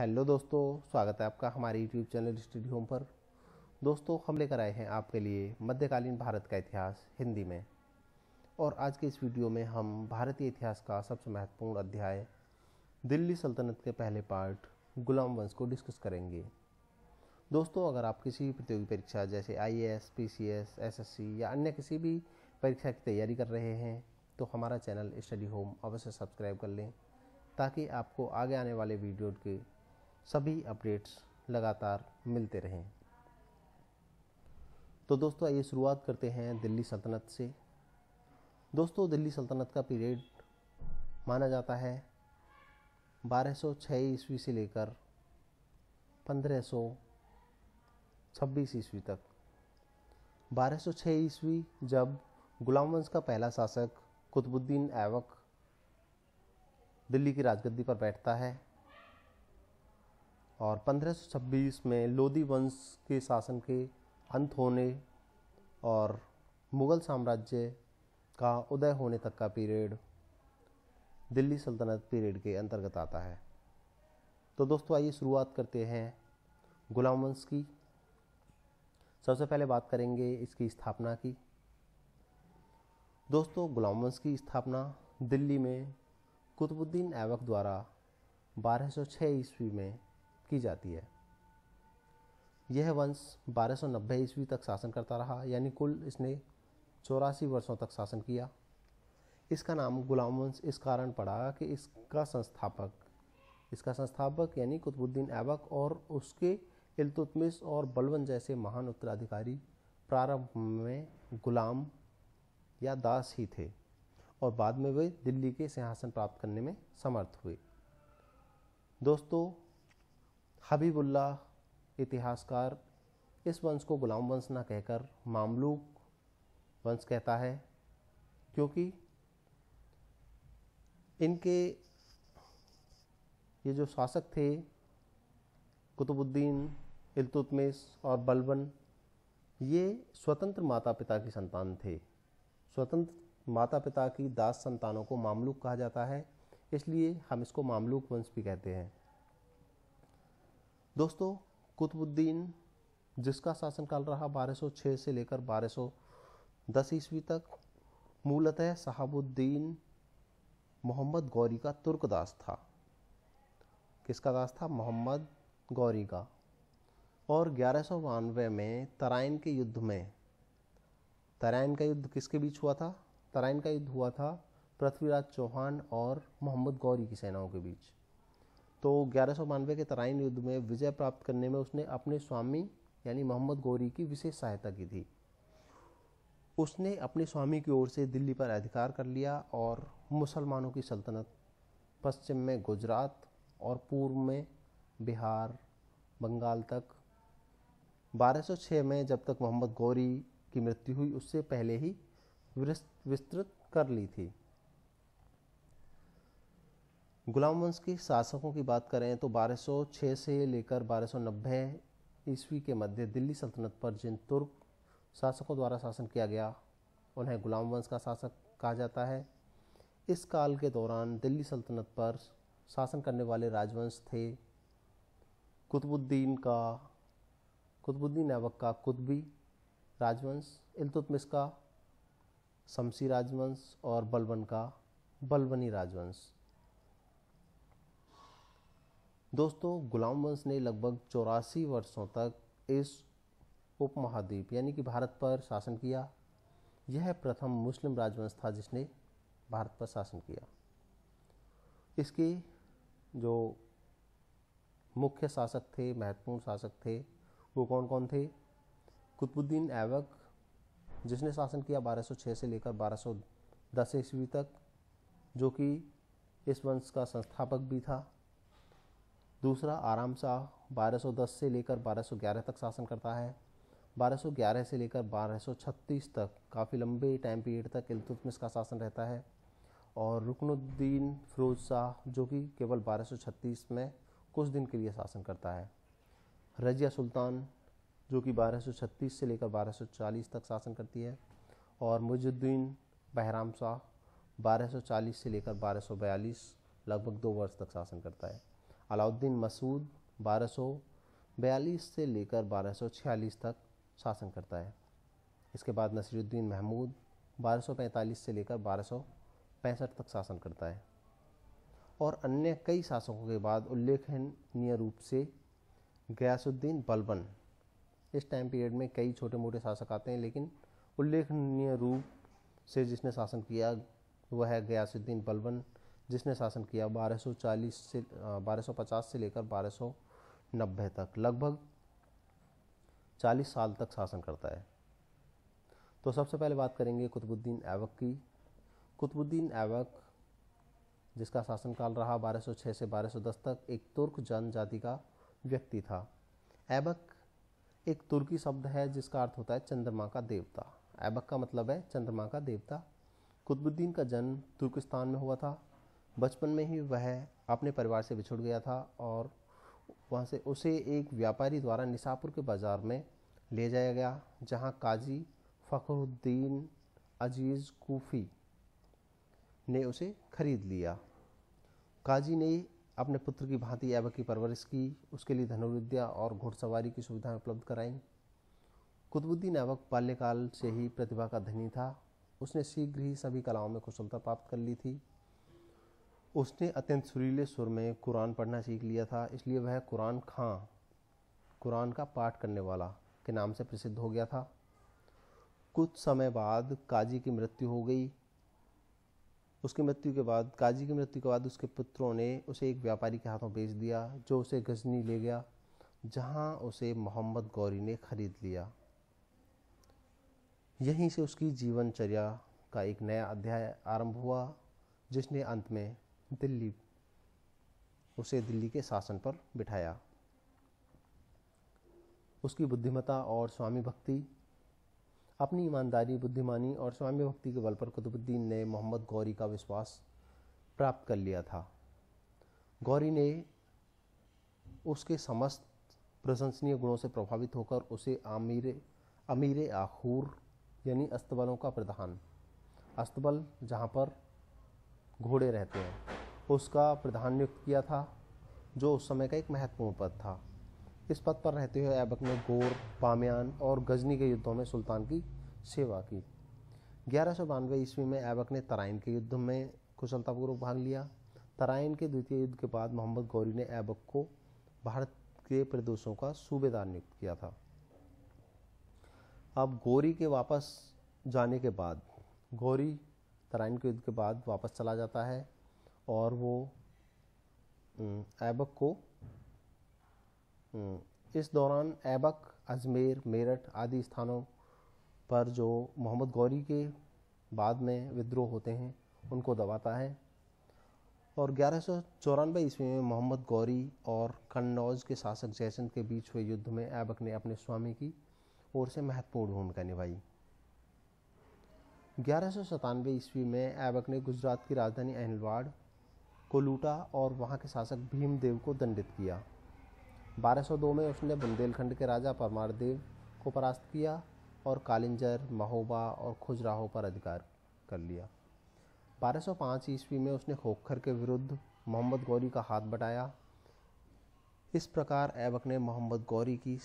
hello दोस्तों स्वागत है आपका हमारे यूट्यूब चैनल स्टडी होम पर दोस्तों हम लेकर आए हैं आपके लिए मध्यकालीन भारत का इतिहास हिंदी में और आज के इस वीडियो में हम भारतीय इतिहास का सबसे महत्वपूर्ण अध्याय दिल्ली सल्तनत के पहले पार्ट गुलाम वंश को डिस्कस करेंगे दोस्तों अगर आप किसी भी प्रतियोगी परीक्षा जैसे I S P C S S S C या अन्य किसी भी परीक्षा की तैयारी कर रहे हैं तो हमारा चैनल स्टडी होम अवश्य सब्सक्राइब कर लें ताकि आपको आगे आने वाले वीडियो के सभी अपडेट्स लगातार मिलते रहें तो दोस्तों आइए शुरुआत करते हैं दिल्ली सल्तनत से दोस्तों दिल्ली सल्तनत का पीरियड माना जाता है 1206 ईस्वी से लेकर 1526 ईस्वी तक 1206 ईस्वी जब गुलाम वंश का पहला शासक कुतुबुद्दीन ऐबक दिल्ली की राजगद्दी पर बैठता है और 1526 में लोधी वंश के शासन के अंत होने और मुग़ल साम्राज्य का उदय होने तक का पीरियड दिल्ली सल्तनत पीरियड के अंतर्गत आता है तो दोस्तों आइए शुरुआत करते हैं गुलाम वंश की सबसे पहले बात करेंगे इसकी स्थापना की दोस्तों गुलाम वंश की स्थापना दिल्ली में कुतुबुद्दीन ऐबक द्वारा 1206 ईस्वी में की जाती है यह वंश 1290 ईस्वी तक शासन करता रहा यानी कुल इसने चौरासी वर्षों तक शासन किया इसका नाम गुलाम वंश इस कारण पड़ा कि इसका संस्थापक इसका संस्थापक यानी कुतुबुद्दीन ऐबक और उसके इल्तुतमिस और बलवन जैसे महान उत्तराधिकारी प्रारंभ में गुलाम या दास ही थे और बाद में वे दिल्ली के सिंहासन प्राप्त करने में समर्थ हुए दोस्तों हबीबुल्ला इतिहासकार इस वंश को गुलाम वंश ना कहकर मामलूक वंश कहता है क्योंकि इनके ये जो शासक थे कुतुबुद्दीन इलतुतमिस और बलबन ये स्वतंत्र माता पिता की संतान थे स्वतंत्र माता पिता की दास संतानों को मामलूक कहा जाता है इसलिए हम इसको मामलूक वंश भी कहते हैं दोस्तों कुतुबुद्दीन जिसका शासनकाल रहा 1206 से लेकर 1210 ईस्वी तक मूलतः शहाबुद्दीन मोहम्मद गौरी का तुर्क दास था किसका दास था मोहम्मद गौरी का और ग्यारह में तराइन के युद्ध में तराइन का युद्ध किसके बीच हुआ था तराइन का युद्ध हुआ था पृथ्वीराज चौहान और मोहम्मद गौरी की सेनाओं के बीच तो ग्यारह के तराइन युद्ध में विजय प्राप्त करने में उसने अपने स्वामी यानी मोहम्मद गौरी की विशेष सहायता की थी उसने अपने स्वामी की ओर से दिल्ली पर अधिकार कर लिया और मुसलमानों की सल्तनत पश्चिम में गुजरात और पूर्व में बिहार बंगाल तक 1206 में जब तक मोहम्मद गौरी की मृत्यु हुई उससे पहले ही विस्तृत कर ली थी गुलाम वंश के शासकों की बात करें तो 1206 से लेकर 1290 ईस्वी के मध्य दिल्ली सल्तनत पर जिन तुर्क शासकों द्वारा शासन किया गया उन्हें गुलाम वंश का शासक कहा जाता है इस काल के दौरान दिल्ली सल्तनत पर शासन करने वाले राजवंश थे कुतुबुद्दीन का कुतुबुद्दीन ऐबक का कुतबी राजवंश इलतुतमिस का शमसी राजवंश और बलबन का बलबनी राजवंश दोस्तों गुलाम वंश ने लगभग चौरासी वर्षों तक इस उपमहाद्वीप यानी कि भारत पर शासन किया यह प्रथम मुस्लिम राजवंश था जिसने भारत पर शासन किया इसके जो मुख्य शासक थे महत्वपूर्ण शासक थे वो कौन कौन थे कुतुबुद्दीन ऐबक जिसने शासन किया 1206 से लेकर 1210 ईस्वी तक जो कि इस वंश का संस्थापक भी था दूसरा आराम शाह बारह से लेकर 1211 तक शासन करता है 1211 से लेकर 1236 तक काफ़ी लंबे टाइम पीरियड तक इल्तुतमिश का शासन रहता है और रुकनुद्दीन फिरोज शाह जो कि केवल 1236 में कुछ दिन के लिए शासन करता है रजिया सुल्तान जो कि 1236 से लेकर 1240 तक शासन करती है और मुजुद्दीन बहराम शाह 1240 से लेकर 1242 लगभग दो वर्ष तक शासन करता है अलाउद्दीन मसूद बारह से लेकर 1246 तक शासन करता है इसके बाद नसीरुद्दीन महमूद 1245 से लेकर बारह तक शासन करता है और अन्य कई शासकों के बाद उल्लेखनीय रूप से गयासुद्दीन बलबन इस टाइम पीरियड में कई छोटे मोटे शासक आते हैं लेकिन उल्लेखनीय रूप से जिसने शासन किया वह है गयासुद्दीन बलबन जिसने शासन किया 1240 से 1250 से लेकर 1290 तक लगभग 40 साल तक शासन करता है तो सबसे पहले बात करेंगे कुतुबुद्दीन ऐबक की कुतुबुद्दीन ऐबक जिसका शासनकाल रहा 1206 से 1210 तक एक तुर्क जनजाति का व्यक्ति था ऐबक एक तुर्की शब्द है जिसका अर्थ होता है चंद्रमा का देवता ऐबक का मतलब है चंद्रमा का देवता कुतुबुद्दीन का जन्म तुर्किस्तान में हुआ था बचपन में ही वह अपने परिवार से बिछुड़ गया था और वहाँ से उसे एक व्यापारी द्वारा निसापुर के बाज़ार में ले जाया गया जहाँ काजी फ़खरुद्दीन अजीज़ कोफ़ी ने उसे खरीद लिया काजी ने अपने पुत्र की भांति ऐबक की परवरिश की उसके लिए धनुर्विद्या और घुड़सवारी की सुविधाएं उपलब्ध कराईं कुतुबुद्दीन ऐबक बाल्यकाल से ही प्रतिभा का धनी था उसने शीघ्र ही सभी कलाओं में कुशलता प्राप्त कर ली थी उसने अत्यंत सुरीले सुर में कुरान पढ़ना सीख लिया था इसलिए वह कुरान खां कुरान का पाठ करने वाला के नाम से प्रसिद्ध हो गया था कुछ समय बाद काजी की मृत्यु हो गई उसकी मृत्यु के बाद काजी की मृत्यु के बाद उसके पुत्रों ने उसे एक व्यापारी के हाथों बेच दिया जो उसे गजनी ले गया जहां उसे मोहम्मद गौरी ने खरीद लिया यहीं से उसकी जीवनचर्या का एक नया अध्याय आरंभ हुआ जिसने अंत में दिल्ली उसे दिल्ली के शासन पर बिठाया उसकी बुद्धिमता और स्वामी भक्ति अपनी ईमानदारी बुद्धिमानी और स्वामी भक्ति के बल पर कुतुबुद्दीन ने मोहम्मद गौरी का विश्वास प्राप्त कर लिया था गौरी ने उसके समस्त प्रशंसनीय गुणों से प्रभावित होकर उसे आमिर अमीर आखूर यानी अस्तबलों का प्रधान अस्तबल जहाँ पर घोड़े रहते हैं उसका प्रधान नियुक्त किया था जो उस समय का एक महत्वपूर्ण पद था इस पद पर रहते हुए ऐबक ने गोर बामयान और गजनी के युद्धों में सुल्तान की सेवा की ग्यारह सौ बानवे ईस्वी में ऐबक ने तराइन के युद्ध में कुशलतापूर्वक भाग लिया तराइन के द्वितीय युद्ध के बाद मोहम्मद गौरी ने ऐबक को भारत के प्रदेशों का सूबेदार नियुक्त किया था अब गौरी के वापस जाने के बाद गौरी तराइन के युद्ध के बाद वापस चला जाता है और वो ऐबक को इस दौरान ऐबक अजमेर मेरठ आदि स्थानों पर जो मोहम्मद गौरी के बाद में विद्रोह होते हैं उनको दबाता है और ग्यारह सौ चौरानवे ईस्वी में मोहम्मद गौरी और कन्नौज के शासक जयचंद के बीच हुए युद्ध में ऐबक ने अपने स्वामी की ओर से महत्वपूर्ण भूमिका निभाई ग्यारह सौ सतानवे ईस्वी में ऐबक ने गुजरात की राजधानी अहलवाड़ को लूटा और वहाँ के शासक भीमदेव को दंडित किया 1202 में उसने बुंदेलखंड के राजा परमारदेव को परास्त किया और कालिंजर महोबा और खुजराहो पर अधिकार कर लिया 1205 ईस्वी में उसने खोखर के विरुद्ध मोहम्मद गौरी का हाथ बटाया इस प्रकार ऐबक ने मोहम्मद गौरी की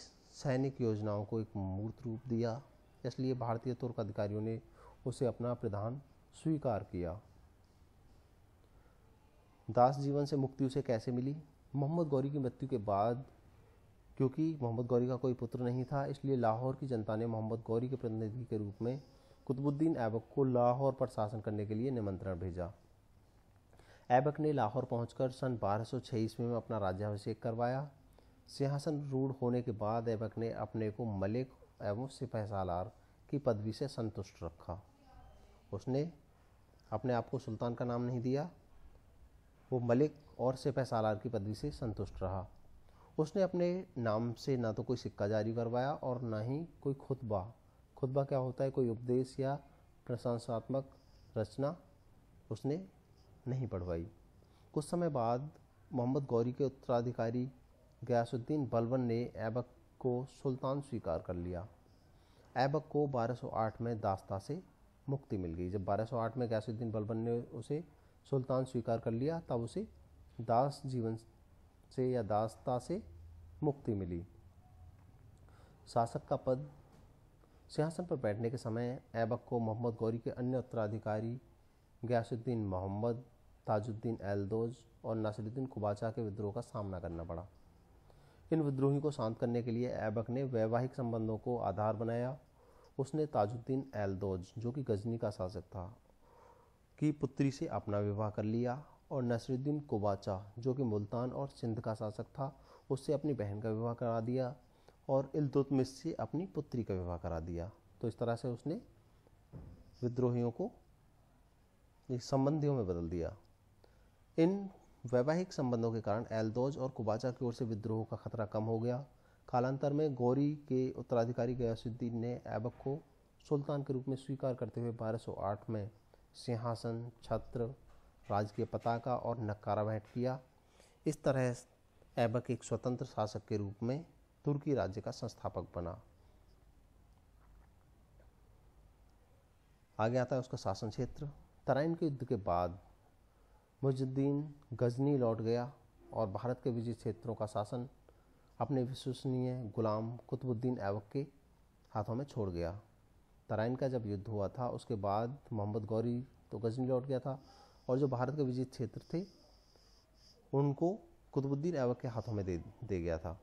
सैनिक योजनाओं को एक मूर्त रूप दिया इसलिए भारतीय तुर्क अधिकारियों ने उसे अपना प्रधान स्वीकार किया दास जीवन से मुक्ति उसे कैसे मिली मोहम्मद गौरी की मृत्यु के बाद क्योंकि मोहम्मद गौरी का कोई पुत्र नहीं था इसलिए लाहौर की जनता ने मोहम्मद गौरी के प्रतिनिधि के रूप में कुतुबुद्दीन ऐबक को लाहौर पर शासन करने के लिए निमंत्रण भेजा ऐबक ने लाहौर पहुंचकर सन बारह सौ ईस्वी में अपना राज्याभिषेक करवाया सिंहासन रूढ़ होने के बाद ऐबक ने अपने को मलिक एवं सिपहसालार की पदवी से संतुष्ट रखा उसने अपने आप को सुल्तान का नाम नहीं दिया वो मलिक और सिपह सालार की पदवी से संतुष्ट रहा उसने अपने नाम से ना तो कोई सिक्का जारी करवाया और ना ही कोई खुतबा खुतबा क्या होता है कोई उपदेश या प्रशंसात्मक रचना उसने नहीं पढ़वाई कुछ समय बाद मोहम्मद गौरी के उत्तराधिकारी गयासुद्दीन बलवन ने ऐबक को सुल्तान स्वीकार कर लिया ऐबक को 1208 में दास्ता से मुक्ति मिल गई जब 1208 में गयासुद्दीन बलबन ने उसे सुल्तान स्वीकार कर लिया तब उसे दास जीवन से या दासता से मुक्ति मिली शासक का पद सिंहासन पर बैठने के समय ऐबक को मोहम्मद गौरी के अन्य उत्तराधिकारी गयासुद्दीन मोहम्मद ताजुद्दीन एलदोज और नासिरुद्दीन कुबाचा के विद्रोह का सामना करना पड़ा इन विद्रोही को शांत करने के लिए ऐबक ने वैवाहिक संबंधों को आधार बनाया उसने ताजुद्दीन एलदोज जो कि गजनी का शासक था की पुत्री से अपना विवाह कर लिया और नसरुद्दीन कोबाचा जो कि मुल्तान और सिंध का शासक था उससे अपनी बहन का विवाह करा दिया और इल्तुतमिश से अपनी पुत्री का विवाह करा दिया तो इस तरह से उसने विद्रोहियों को संबंधियों में बदल दिया इन वैवाहिक संबंधों के कारण एल्दोज और कुबाचा की ओर से विद्रोह का खतरा कम हो गया कालांतर में गौरी के उत्तराधिकारी गयासुद्दीन ने ऐबक को सुल्तान के रूप में स्वीकार करते हुए 1208 में सिंहासन छत्र राजकीय पताका और नकारा भेंट किया इस तरह ऐबक एक स्वतंत्र शासक के रूप में तुर्की राज्य का संस्थापक बना आगे आता है उसका शासन क्षेत्र तराइन के युद्ध के बाद मुजुद्दीन गजनी लौट गया और भारत के विजय क्षेत्रों का शासन अपने विश्वसनीय गुलाम कुतुबुद्दीन ऐबक के हाथों में छोड़ गया तराइन का जब युद्ध हुआ था उसके बाद मोहम्मद गौरी तो गजनी लौट गया था और जो भारत के विजित क्षेत्र थे उनको कुतुबुद्दीन ऐबक के हाथों में दे दे गया था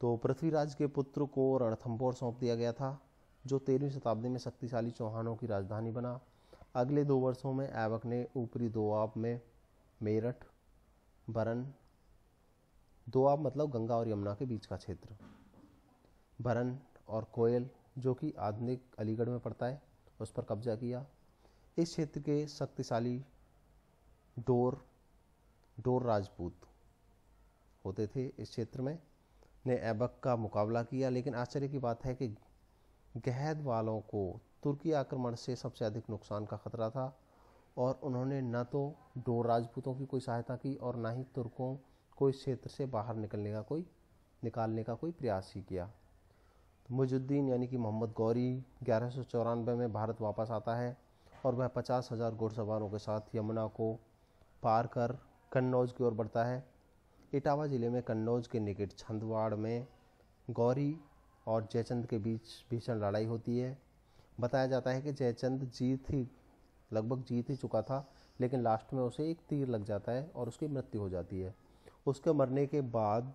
तो पृथ्वीराज के पुत्र को रणथम्बोर सौंप दिया गया था जो तेरहवीं शताब्दी में शक्तिशाली चौहानों की राजधानी बना अगले दो वर्षों में ऐबक ने ऊपरी दोआब में मेरठ बरन दोआब मतलब गंगा और यमुना के बीच का क्षेत्र बरन और कोयल जो कि आधुनिक अलीगढ़ में पड़ता है उस पर कब्जा किया इस क्षेत्र के शक्तिशाली डोर डोर राजपूत होते थे इस क्षेत्र में ने ऐबक का मुकाबला किया लेकिन आश्चर्य की बात है कि गहद वालों को तुर्की आक्रमण से सबसे अधिक नुकसान का खतरा था और उन्होंने न तो डोर राजपूतों की कोई सहायता की और ना ही तुर्कों को इस क्षेत्र से बाहर निकलने का कोई निकालने का कोई प्रयास ही किया मुजुद्दीन यानी कि मोहम्मद गौरी ग्यारह में भारत वापस आता है और वह पचास हज़ार घुड़सवारों के साथ यमुना को पार कर कन्नौज की ओर बढ़ता है इटावा ज़िले में कन्नौज के निकट छंदवाड़ में गौरी और जयचंद के बीच भीषण लड़ाई होती है बताया जाता है कि जयचंद जीत ही लगभग जीत ही चुका था लेकिन लास्ट में उसे एक तीर लग जाता है और उसकी मृत्यु हो जाती है उसके मरने के बाद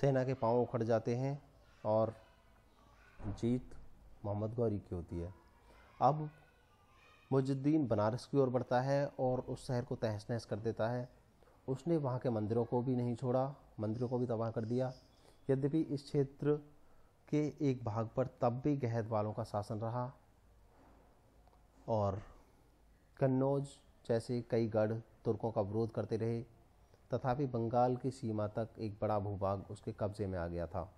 सेना के पाँव उखड़ जाते हैं और जीत मोहम्मद गौरी की होती है अब मुजुद्दीन बनारस की ओर बढ़ता है और उस शहर को तहस नहस कर देता है उसने वहाँ के मंदिरों को भी नहीं छोड़ा मंदिरों को भी तबाह कर दिया यद्यपि इस क्षेत्र के एक भाग पर तब भी गहद वालों का शासन रहा और कन्नौज जैसे कई गढ़ तुर्कों का विरोध करते रहे तथापि बंगाल की सीमा तक एक बड़ा भूभाग उसके कब्जे में आ गया था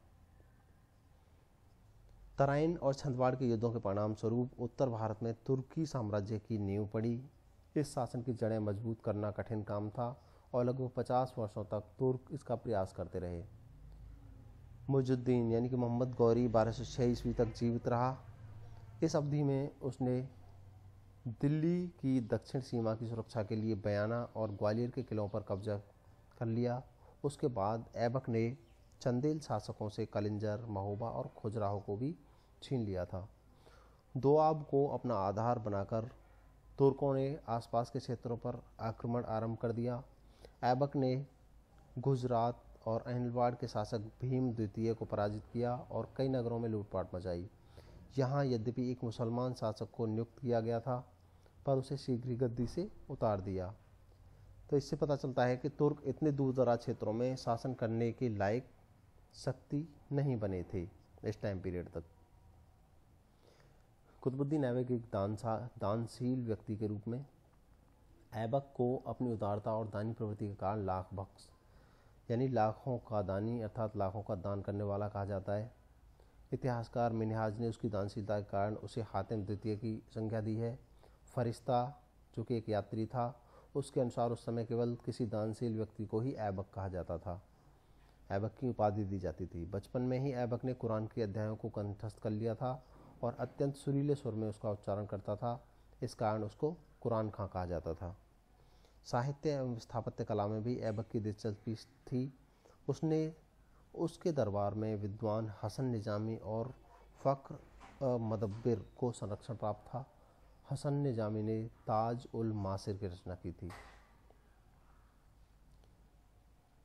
तराइन और छंदवाड़ के युद्धों के परिणाम स्वरूप उत्तर भारत में तुर्की साम्राज्य की नींव पड़ी इस शासन की जड़ें मजबूत करना कठिन काम था और लगभग पचास वर्षों तक तुर्क इसका प्रयास करते रहे मुजुद्दीन यानी कि मोहम्मद गौरी बारह सौ छः ईस्वी तक जीवित रहा इस अवधि में उसने दिल्ली की दक्षिण सीमा की सुरक्षा के लिए बयाना और ग्वालियर के किलों पर कब्जा कर लिया उसके बाद ऐबक ने चंदेल शासकों से कलिंजर महोबा और खुजराहो को भी छीन लिया था दोआब को अपना आधार बनाकर तुर्कों ने आसपास के क्षेत्रों पर आक्रमण आरंभ कर दिया ऐबक ने गुजरात और अहलवाड़ के शासक भीम द्वितीय को पराजित किया और कई नगरों में लूटपाट मचाई यहाँ यद्यपि एक मुसलमान शासक को नियुक्त किया गया था पर उसे शीघ्र ही गद्दी से उतार दिया तो इससे पता चलता है कि तुर्क इतने दूर दराज क्षेत्रों में शासन करने के लायक शक्ति नहीं बने थे इस टाइम पीरियड तक कुतुबुद्दीन ऐबक एक दानसा दानशील व्यक्ति के रूप में ऐबक को अपनी उदारता और दानी प्रवृत्ति के कारण लाख बख्श यानी लाखों का दानी अर्थात लाखों का दान करने वाला कहा जाता है इतिहासकार मिनहाज ने उसकी दानशीलता के कारण उसे हातिम द्वितीय की संख्या दी है फरिश्ता जो कि एक यात्री था उसके अनुसार उस समय केवल किसी दानशील व्यक्ति को ही ऐबक कहा जाता था ऐबक की उपाधि दी जाती थी बचपन में ही ऐबक ने कुरान के अध्यायों को कंठस्थ कर लिया था और अत्यंत सुरीले स्वर में उसका उच्चारण करता था इस कारण उसको कुरान खां कहा जाता था साहित्य एवं स्थापत्य कला में भी ऐबक की दिलचस्पी थी उसने उसके दरबार में विद्वान हसन निजामी और फक्र मदब्बिर को संरक्षण प्राप्त था हसन निजामी ने ताज उल मासिर की रचना की थी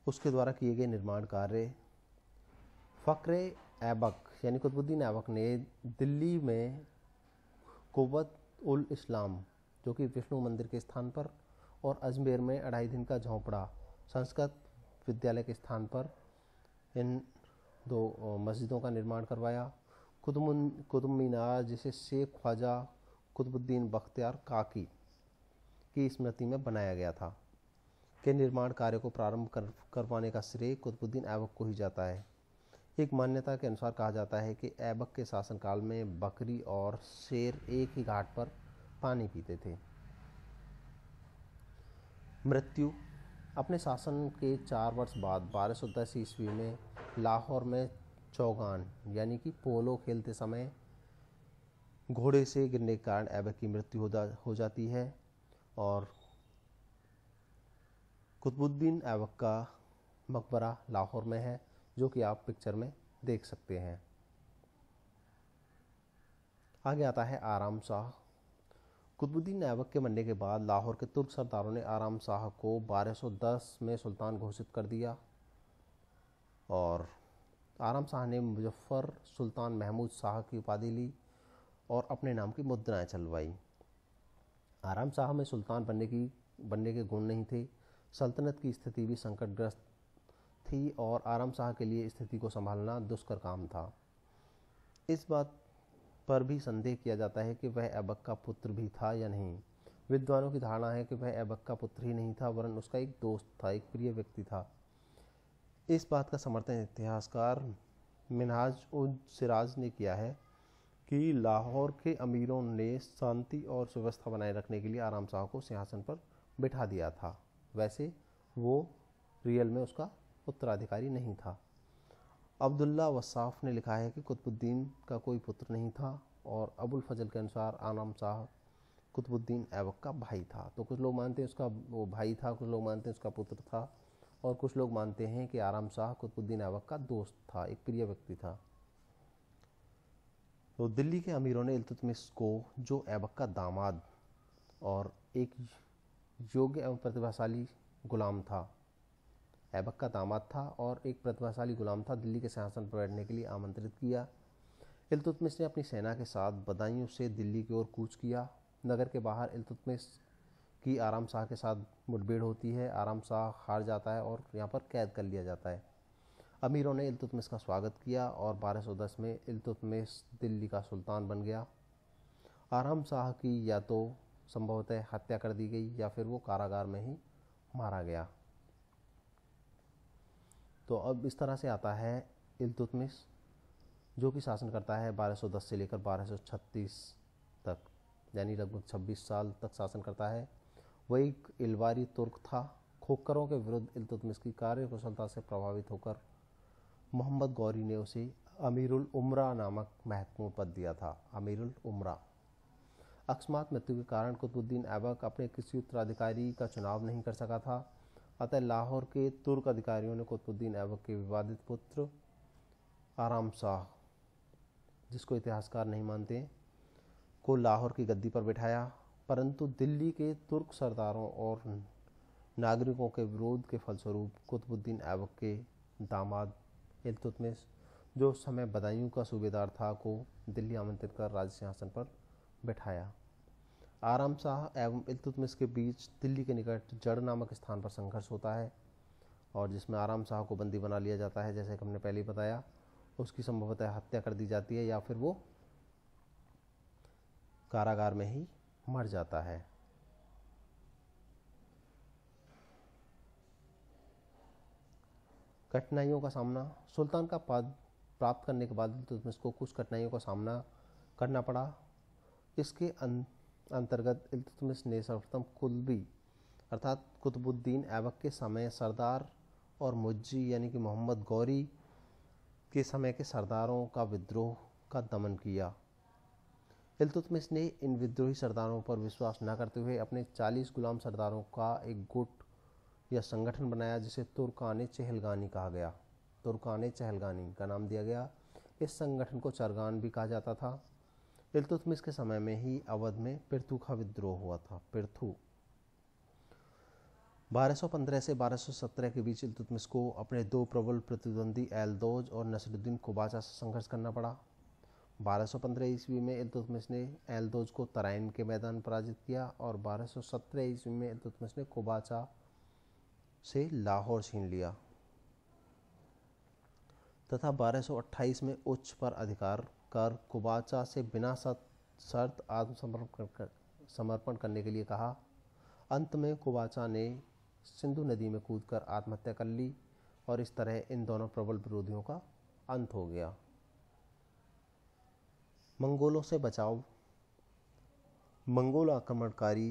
उसके द्वारा किए गए निर्माण कार्य फ़क्र ऐबक यानी कुतुबुद्दीन ऐबक ने दिल्ली में कुत उल इस्लाम जो कि विष्णु मंदिर के स्थान पर और अजमेर में अढ़ाई दिन का झोंपड़ा संस्कृत विद्यालय के स्थान पर इन दो मस्जिदों का निर्माण करवाया कुतुब कुतुब मीनार जिसे शेख ख्वाजा कुतुबुद्दीन बख्तियार काकी की स्मृति में बनाया गया था के निर्माण कार्य को प्रारंभ कर करवाने का श्रेय कुतुबुद्दीन ऐबक को ही जाता है एक मान्यता के अनुसार कहा जाता है कि ऐबक के शासनकाल में बकरी और शेर एक ही घाट पर पानी पीते थे मृत्यु अपने शासन के चार वर्ष बाद बारह सौ दस ईस्वी में लाहौर में चौगान यानी कि पोलो खेलते समय घोड़े से गिरने के कारण ऐबक की मृत्यु हो जाती है और कुतुबुद्दीन ऐबक का मकबरा लाहौर में है जो कि आप पिक्चर में देख सकते हैं आगे आता है आराम शाह कुतुबुद्दीन ऐबक के बनने के बाद लाहौर के तुर्क सरदारों ने आराम शाह को 1210 में सुल्तान घोषित कर दिया और आराम शाह ने मुजफ्फ़र सुल्तान महमूद शाह की उपाधि ली और अपने नाम की मुद्राएं चलवाई आराम शाह में सुल्तान बनने की बनने के गुण नहीं थे सल्तनत की स्थिति भी संकटग्रस्त थी और आराम शाह के लिए स्थिति को संभालना दुष्कर काम था इस बात पर भी संदेह किया जाता है कि वह ऐबक का पुत्र भी था या नहीं विद्वानों की धारणा है कि वह ऐबक का पुत्र ही नहीं था वरन उसका एक दोस्त था एक प्रिय व्यक्ति था इस बात का समर्थन इतिहासकार मिनाज उज सिराज ने किया है कि लाहौर के अमीरों ने शांति और सुव्यवस्था बनाए रखने के लिए आराम शाह को सिंहासन पर बिठा दिया था वैसे वो रियल में उसका उत्तराधिकारी नहीं था अब्दुल्ला वसाफ ने लिखा है कि कुतुबुद्दीन का कोई पुत्र नहीं था और अबुल फजल के अनुसार आनाम शाह कुतुबुद्दीन ऐबक का भाई था तो कुछ लोग मानते हैं उसका वो भाई था कुछ लोग मानते हैं उसका पुत्र था और कुछ लोग मानते हैं कि आराम शाह कुतुबुद्दीन ऐबक का दोस्त था एक प्रिय व्यक्ति था तो दिल्ली के अमीरों ने इल्तुतमिश को जो ऐबक का दामाद और एक योग्य एवं प्रतिभाशाली गुलाम था ऐबक का दामाद था और एक प्रतिभाशाली गुलाम था दिल्ली के सिंहासन पर बैठने के लिए आमंत्रित किया इल्तुतमिश ने अपनी सेना के साथ बदायूं से दिल्ली की ओर कूच किया नगर के बाहर इल्तुतमिश की आराम शाह के साथ मुठभेड़ होती है आराम शाह हार जाता है और यहाँ पर कैद कर लिया जाता है अमीरों ने इल्तुतमिश का स्वागत किया और 1210 में इल्तुतमिश दिल्ली का सुल्तान बन गया आराम शाह की या तो संभवतः हत्या कर दी गई या फिर वो कारागार में ही मारा गया तो अब इस तरह से आता है इल्तुतमिश जो कि शासन करता है 1210 से लेकर 1236 तक यानी लगभग 26 साल तक शासन करता है वह एक इलवारी तुर्क था खोकरों के विरुद्ध इल्तुतमिश की कार्य कुशलता से प्रभावित होकर मोहम्मद गौरी ने उसे अमीरुल उमरा नामक महत्वपूर्ण पद दिया था अमीरुल उमरा अकस्मात मृत्यु के कारण कुतुबुद्दीन ऐबक अपने किसी उत्तराधिकारी का चुनाव नहीं कर सका था अतः लाहौर के तुर्क अधिकारियों ने कुतुबुद्दीन ऐबक के विवादित पुत्र आराम शाह जिसको इतिहासकार नहीं मानते को लाहौर की गद्दी पर बिठाया परंतु दिल्ली के तुर्क सरदारों और नागरिकों के विरोध के फलस्वरूप कुतुबुद्दीन ऐबक के दामाद इलतुतमिस जो उस समय बदायूं का सूबेदार था को दिल्ली आमंत्रित कर राज सिंहासन पर बैठाया आराम शाह एवं इल्तुतमिश के बीच दिल्ली के निकट जड़ नामक स्थान पर संघर्ष होता है और जिसमें आराम शाह को बंदी बना लिया जाता है जैसे कि हमने पहले ही बताया उसकी संभवतः हत्या कर दी जाती है या फिर वो कारागार में ही मर जाता है कठिनाइयों का सामना सुल्तान का पद प्राप्त करने के बाद इल्तुतमिश को कुछ कठिनाइयों का सामना करना पड़ा इसके अंत अंतर्गत इल्तुतमिस ने सर्वप्रथम कुलबी अर्थात कुतुबुद्दीन ऐबक के समय सरदार और मुज्जी यानी कि मोहम्मद गौरी के समय के सरदारों का विद्रोह का दमन किया इल्तुतमिस ने इन विद्रोही सरदारों पर विश्वास न करते हुए अपने 40 गुलाम सरदारों का एक गुट या संगठन बनाया जिसे तुर्कान चहलगानी कहा गया तुर्कान चहलगानी का नाम दिया गया इस संगठन को चरगान भी कहा जाता था इल्तुतमिस के समय में ही अवध में पृथु का विद्रोह हुआ था पृथु 1215 से 1217 के बीच इल्तुतमिस को अपने दो प्रबल प्रतिद्वंदी एलदोज और नसरुद्दीन कुबाचा से संघर्ष करना पड़ा 1215 ईस्वी में इल्तुतमिस ने एलदोज को तराइन के मैदान पराजित किया और 1217 ईस्वी में इल्तुतमिस ने कुबाचा से लाहौर छीन लिया तथा 1228 में उच्च पर अधिकार कर कुबाचा से बिना शर्त आत्मसमर्पण कर समर्पण करने के लिए कहा अंत में कुबाचा ने सिंधु नदी में कूदकर आत्महत्या कर ली और इस तरह इन दोनों प्रबल विरोधियों का अंत हो गया मंगोलों से बचाव मंगोल आक्रमणकारी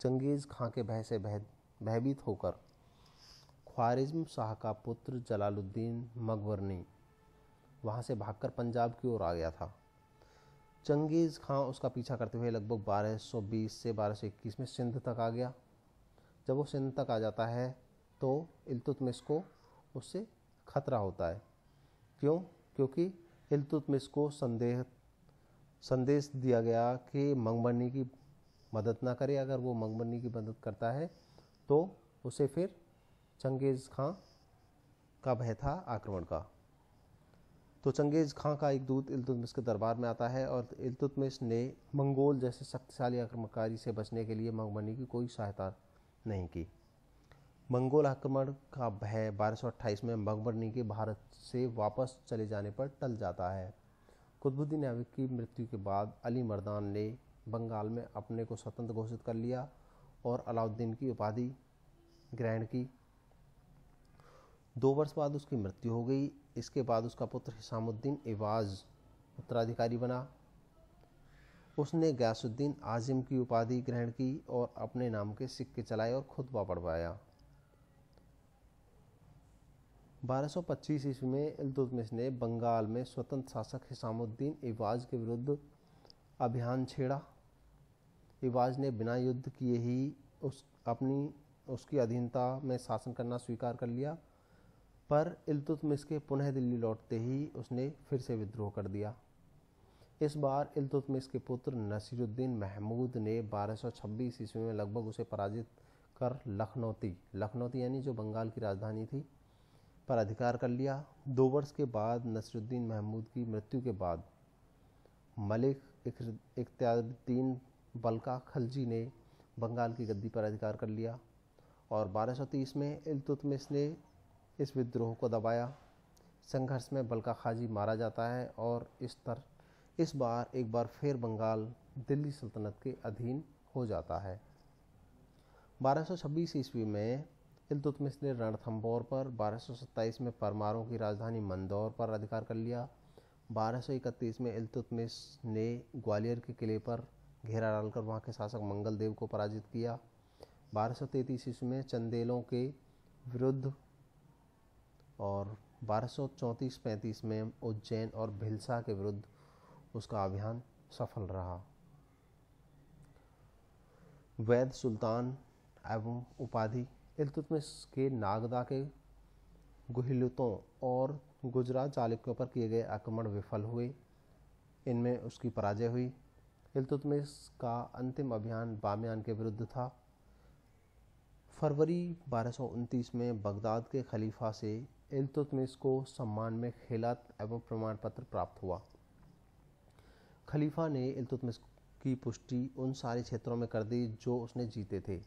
चंगेज़ खां के भय से भयभीत होकर ख्वारिज्म शाह का पुत्र जलालुद्दीन मकबर ने वहाँ से भागकर पंजाब की ओर आ गया था चंगेज़ खां उसका पीछा करते हुए लगभग 1220 से 1221 में सिंध तक आ गया जब वो सिंध तक आ जाता है तो इल्तुतमिस को उससे खतरा होता है क्यों क्योंकि इल्तुतमिस को संदेह संदेश दिया गया कि मंगमनी की मदद ना करे अगर वो मंगमनी की मदद करता है तो उसे फिर चंगेज़ खां का भय था आक्रमण का तो चंगेज़ खां का एक दूत इल्तुतमिश के दरबार में आता है और इल्तुतमिश ने मंगोल जैसे शक्तिशाली आक्रमणकारी से बचने के लिए मंगमनी की कोई सहायता नहीं की मंगोल आक्रमण का भय 1228 में मंगमनी के भारत से वापस चले जाने पर टल जाता है कुतुबुद्दीन ऐबक की मृत्यु के बाद अली मर्दान ने बंगाल में अपने को स्वतंत्र घोषित कर लिया और अलाउद्दीन की उपाधि ग्रहण की दो वर्ष बाद उसकी मृत्यु हो गई इसके बाद उसका पुत्र हिसामुद्दीन एवाज उत्तराधिकारी बना उसने गयासुद्दीन आजिम की उपाधि ग्रहण की और अपने नाम के सिक्के चलाए और खुद बारह सौ 1225 ईस्वी में इल्तुतमिश ने बंगाल में स्वतंत्र शासक हिसामुद्दीन एवाज के विरुद्ध अभियान छेड़ा एवाज ने बिना युद्ध किए ही उस अपनी उसकी अधीनता में शासन करना स्वीकार कर लिया पर इल्तुतमिश के पुनः दिल्ली लौटते ही उसने फिर से विद्रोह कर दिया इस बार इल्तुतमिश के पुत्र नसीरुद्दीन महमूद ने 1226 ईस्वी में लगभग उसे पराजित कर लखनौती लखनौती यानी जो बंगाल की राजधानी थी पर अधिकार कर लिया दो वर्ष के बाद नसरुद्दीन महमूद की मृत्यु के बाद मलिक इख्तियारुद्दीन बलका खलजी ने बंगाल की गद्दी पर अधिकार कर लिया और 1230 में इल्तुतमिश ने इस विद्रोह को दबाया संघर्ष में बलका खाजी मारा जाता है और इस तर इस बार एक बार फिर बंगाल दिल्ली सल्तनत के अधीन हो जाता है 1226 ईस्वी में इल्तुतमिश ने रणथम्बोर पर 1227 में परमारों की राजधानी मंदौर पर अधिकार कर लिया 1231 में इल्तुतमिश ने ग्वालियर के किले पर घेरा डालकर वहाँ के शासक मंगलदेव को पराजित किया 1233 ईस्वी में चंदेलों के विरुद्ध और बारह सौ में उज्जैन और भिलसा के विरुद्ध उसका अभियान सफल रहा वैद सुल्तान एवं उपाधि इल्तुतमिश के नागदा के गुहिलुतों और गुजरात चालुक्यों पर किए गए आक्रमण विफल हुए इनमें उसकी पराजय हुई इल्तुतमिश का अंतिम अभियान बामियान के विरुद्ध था फरवरी बारह में बगदाद के खलीफा से इल्तुतमिश को सम्मान में खिलात एवं प्रमाण पत्र प्राप्त हुआ खलीफा ने इल्तुतमिश की पुष्टि उन सारे क्षेत्रों में कर दी जो उसने जीते थे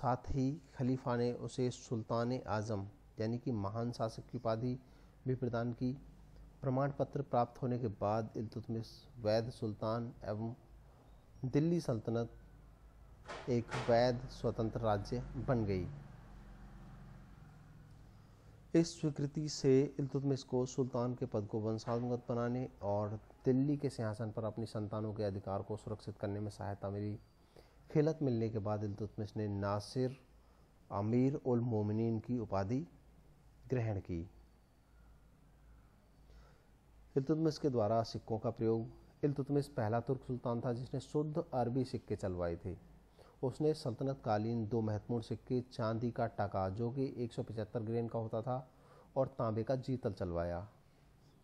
साथ ही खलीफा ने उसे सुल्तान आज़म यानी कि महान शासक की उपाधि भी प्रदान की प्रमाण पत्र प्राप्त होने के बाद इल्तुतमिश वैध सुल्तान एवं दिल्ली सल्तनत एक वैध स्वतंत्र राज्य बन गई इस स्वीकृति से इल्तुतमिश को सुल्तान के पद को वंशानुगत बनाने और दिल्ली के सिंहासन पर अपनी संतानों के अधिकार को सुरक्षित करने में सहायता मिली खिलत मिलने के बाद इल्तुतमिश ने नासिर अमीर उल मोमिनीन की उपाधि ग्रहण की इल्तुतमिश के द्वारा सिक्कों का प्रयोग इल्तुतमिश पहला तुर्क सुल्तान था जिसने शुद्ध अरबी सिक्के चलवाए थे उसने सल्तनत कालीन दो महत्वपूर्ण सिक्के चांदी का टका जो कि 175 ग्रेन का होता था और तांबे का जीतल चलवाया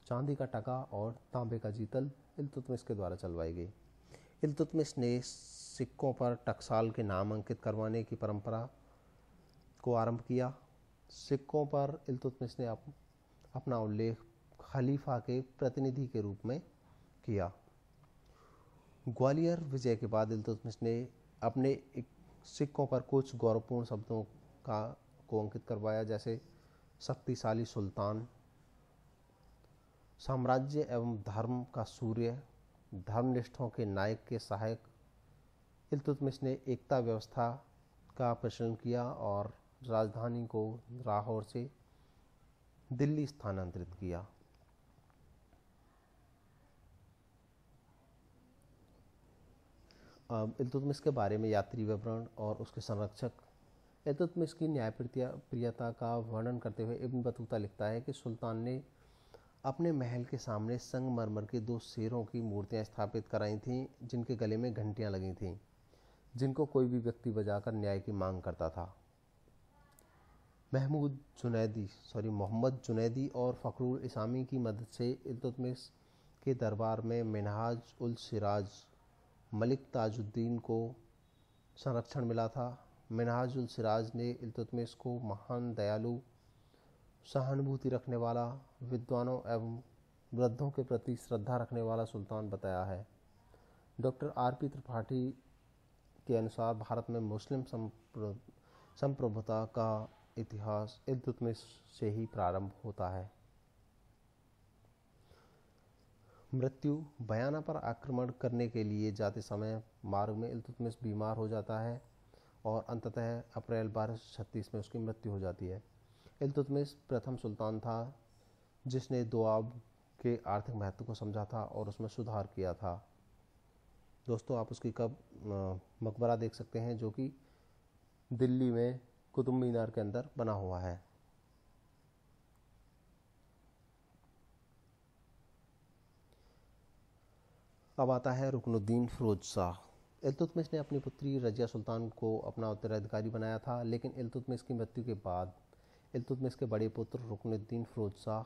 चांदी का टका और तांबे का जीतल इलतुतमिश के द्वारा चलवाई गई इलतुतमिश ने सिक्कों पर टकसाल के नाम अंकित करवाने की परंपरा को आरंभ किया सिक्कों पर इलतुतमिश ने अप, अपना उल्लेख खलीफा के प्रतिनिधि के रूप में किया ग्वालियर विजय के बाद इलतुतमिश ने अपने सिक्कों पर कुछ गौरवपूर्ण शब्दों का को अंकित करवाया जैसे शक्तिशाली सुल्तान साम्राज्य एवं धर्म का सूर्य धर्मनिष्ठों के नायक के सहायक इल्तुतमिश ने एकता व्यवस्था का प्रचलन किया और राजधानी को लाहौर से दिल्ली स्थानांतरित किया इल्तुतमिस के बारे में यात्री विवरण और उसके संरक्षक इल्तुतमिस की न्याय प्रियता का वर्णन करते हुए इब्न बतूता लिखता है कि सुल्तान ने अपने महल के सामने संगमरमर के दो शेरों की मूर्तियां स्थापित कराई थीं जिनके गले में घंटियां लगी थीं जिनको कोई भी व्यक्ति बजाकर न्याय की मांग करता था महमूद जुनैदी सॉरी मोहम्मद जुनैदी और फ़खरुल इसामी की मदद से इल्तुतमिस के दरबार में मिनहाज उल सिराज मलिक ताजुद्दीन को संरक्षण मिला था मिनहाजुल सिराज ने इल्तुतमिश को महान दयालु सहानुभूति रखने वाला विद्वानों एवं वृद्धों के प्रति श्रद्धा रखने वाला सुल्तान बताया है डॉक्टर आर पी त्रिपाठी के अनुसार भारत में मुस्लिम संप्रभुता का इतिहास इल्तुतमिश से ही प्रारंभ होता है मृत्यु बयाना पर आक्रमण करने के लिए जाते समय मार्ग में इल्तुतमिश बीमार हो जाता है और अंततः अप्रैल बारह छत्तीस में उसकी मृत्यु हो जाती है इल्तुतमिश प्रथम सुल्तान था जिसने दुआब के आर्थिक महत्व को समझा था और उसमें सुधार किया था दोस्तों आप उसकी कब मकबरा देख सकते हैं जो कि दिल्ली में कुतुब मीनार के अंदर बना हुआ है अब आता है रुकनुद्दीन फरोज शाह इलतुतमिश ने अपनी पुत्री रजिया सुल्तान को अपना उत्तराधिकारी बनाया था लेकिन इलतुतमिश की मृत्यु के बाद इलतुतमिश के बड़े पुत्र रुकनुद्दीन फरोज शाह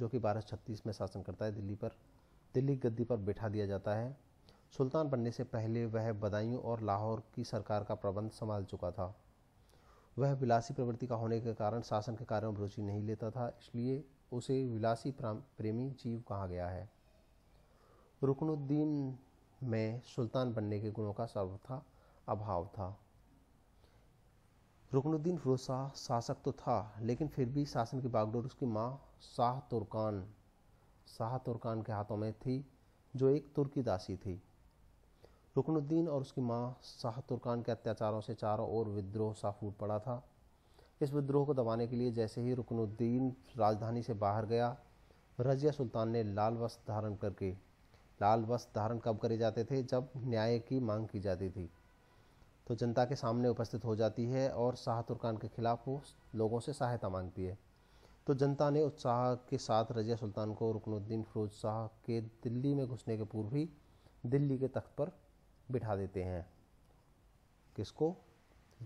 जो कि बारह छत्तीस में शासन करता है दिल्ली पर दिल्ली गद्दी पर बैठा दिया जाता है सुल्तान बनने से पहले वह बदायूं और लाहौर की सरकार का प्रबंध संभाल चुका था वह विलासी प्रवृत्ति का होने के कारण शासन के कार्यों में रुचि नहीं लेता था इसलिए उसे विलासी प्रेमी जीव कहा गया है रुकनुद्दीन में सुल्तान बनने के गुणों का सर्वथा अभाव था रुकनुद्दीन फिरोजशाह शासक तो था लेकिन फिर भी शासन की बागडोर उसकी माँ शाह तुर्कान शाह तुर्कान के हाथों में थी जो एक तुर्की दासी थी रुकनुद्दीन और उसकी माँ शाह तुर्कान के अत्याचारों से चारों ओर विद्रोह सा फूट पड़ा था इस विद्रोह को दबाने के लिए जैसे ही रुकनुद्दीन राजधानी से बाहर गया रजिया सुल्तान ने लाल वस्त्र धारण करके लाल वस्त्र धारण कब करे जाते थे जब न्याय की मांग की जाती थी तो जनता के सामने उपस्थित हो जाती है और शाह तुर्कान के खिलाफ वो लोगों से सहायता मांगती है तो जनता ने उत्साह के साथ रजिया सुल्तान को रुकनुद्दीन फिरोज शाह के दिल्ली में घुसने के पूर्व ही दिल्ली के तख्त पर बिठा देते हैं किसको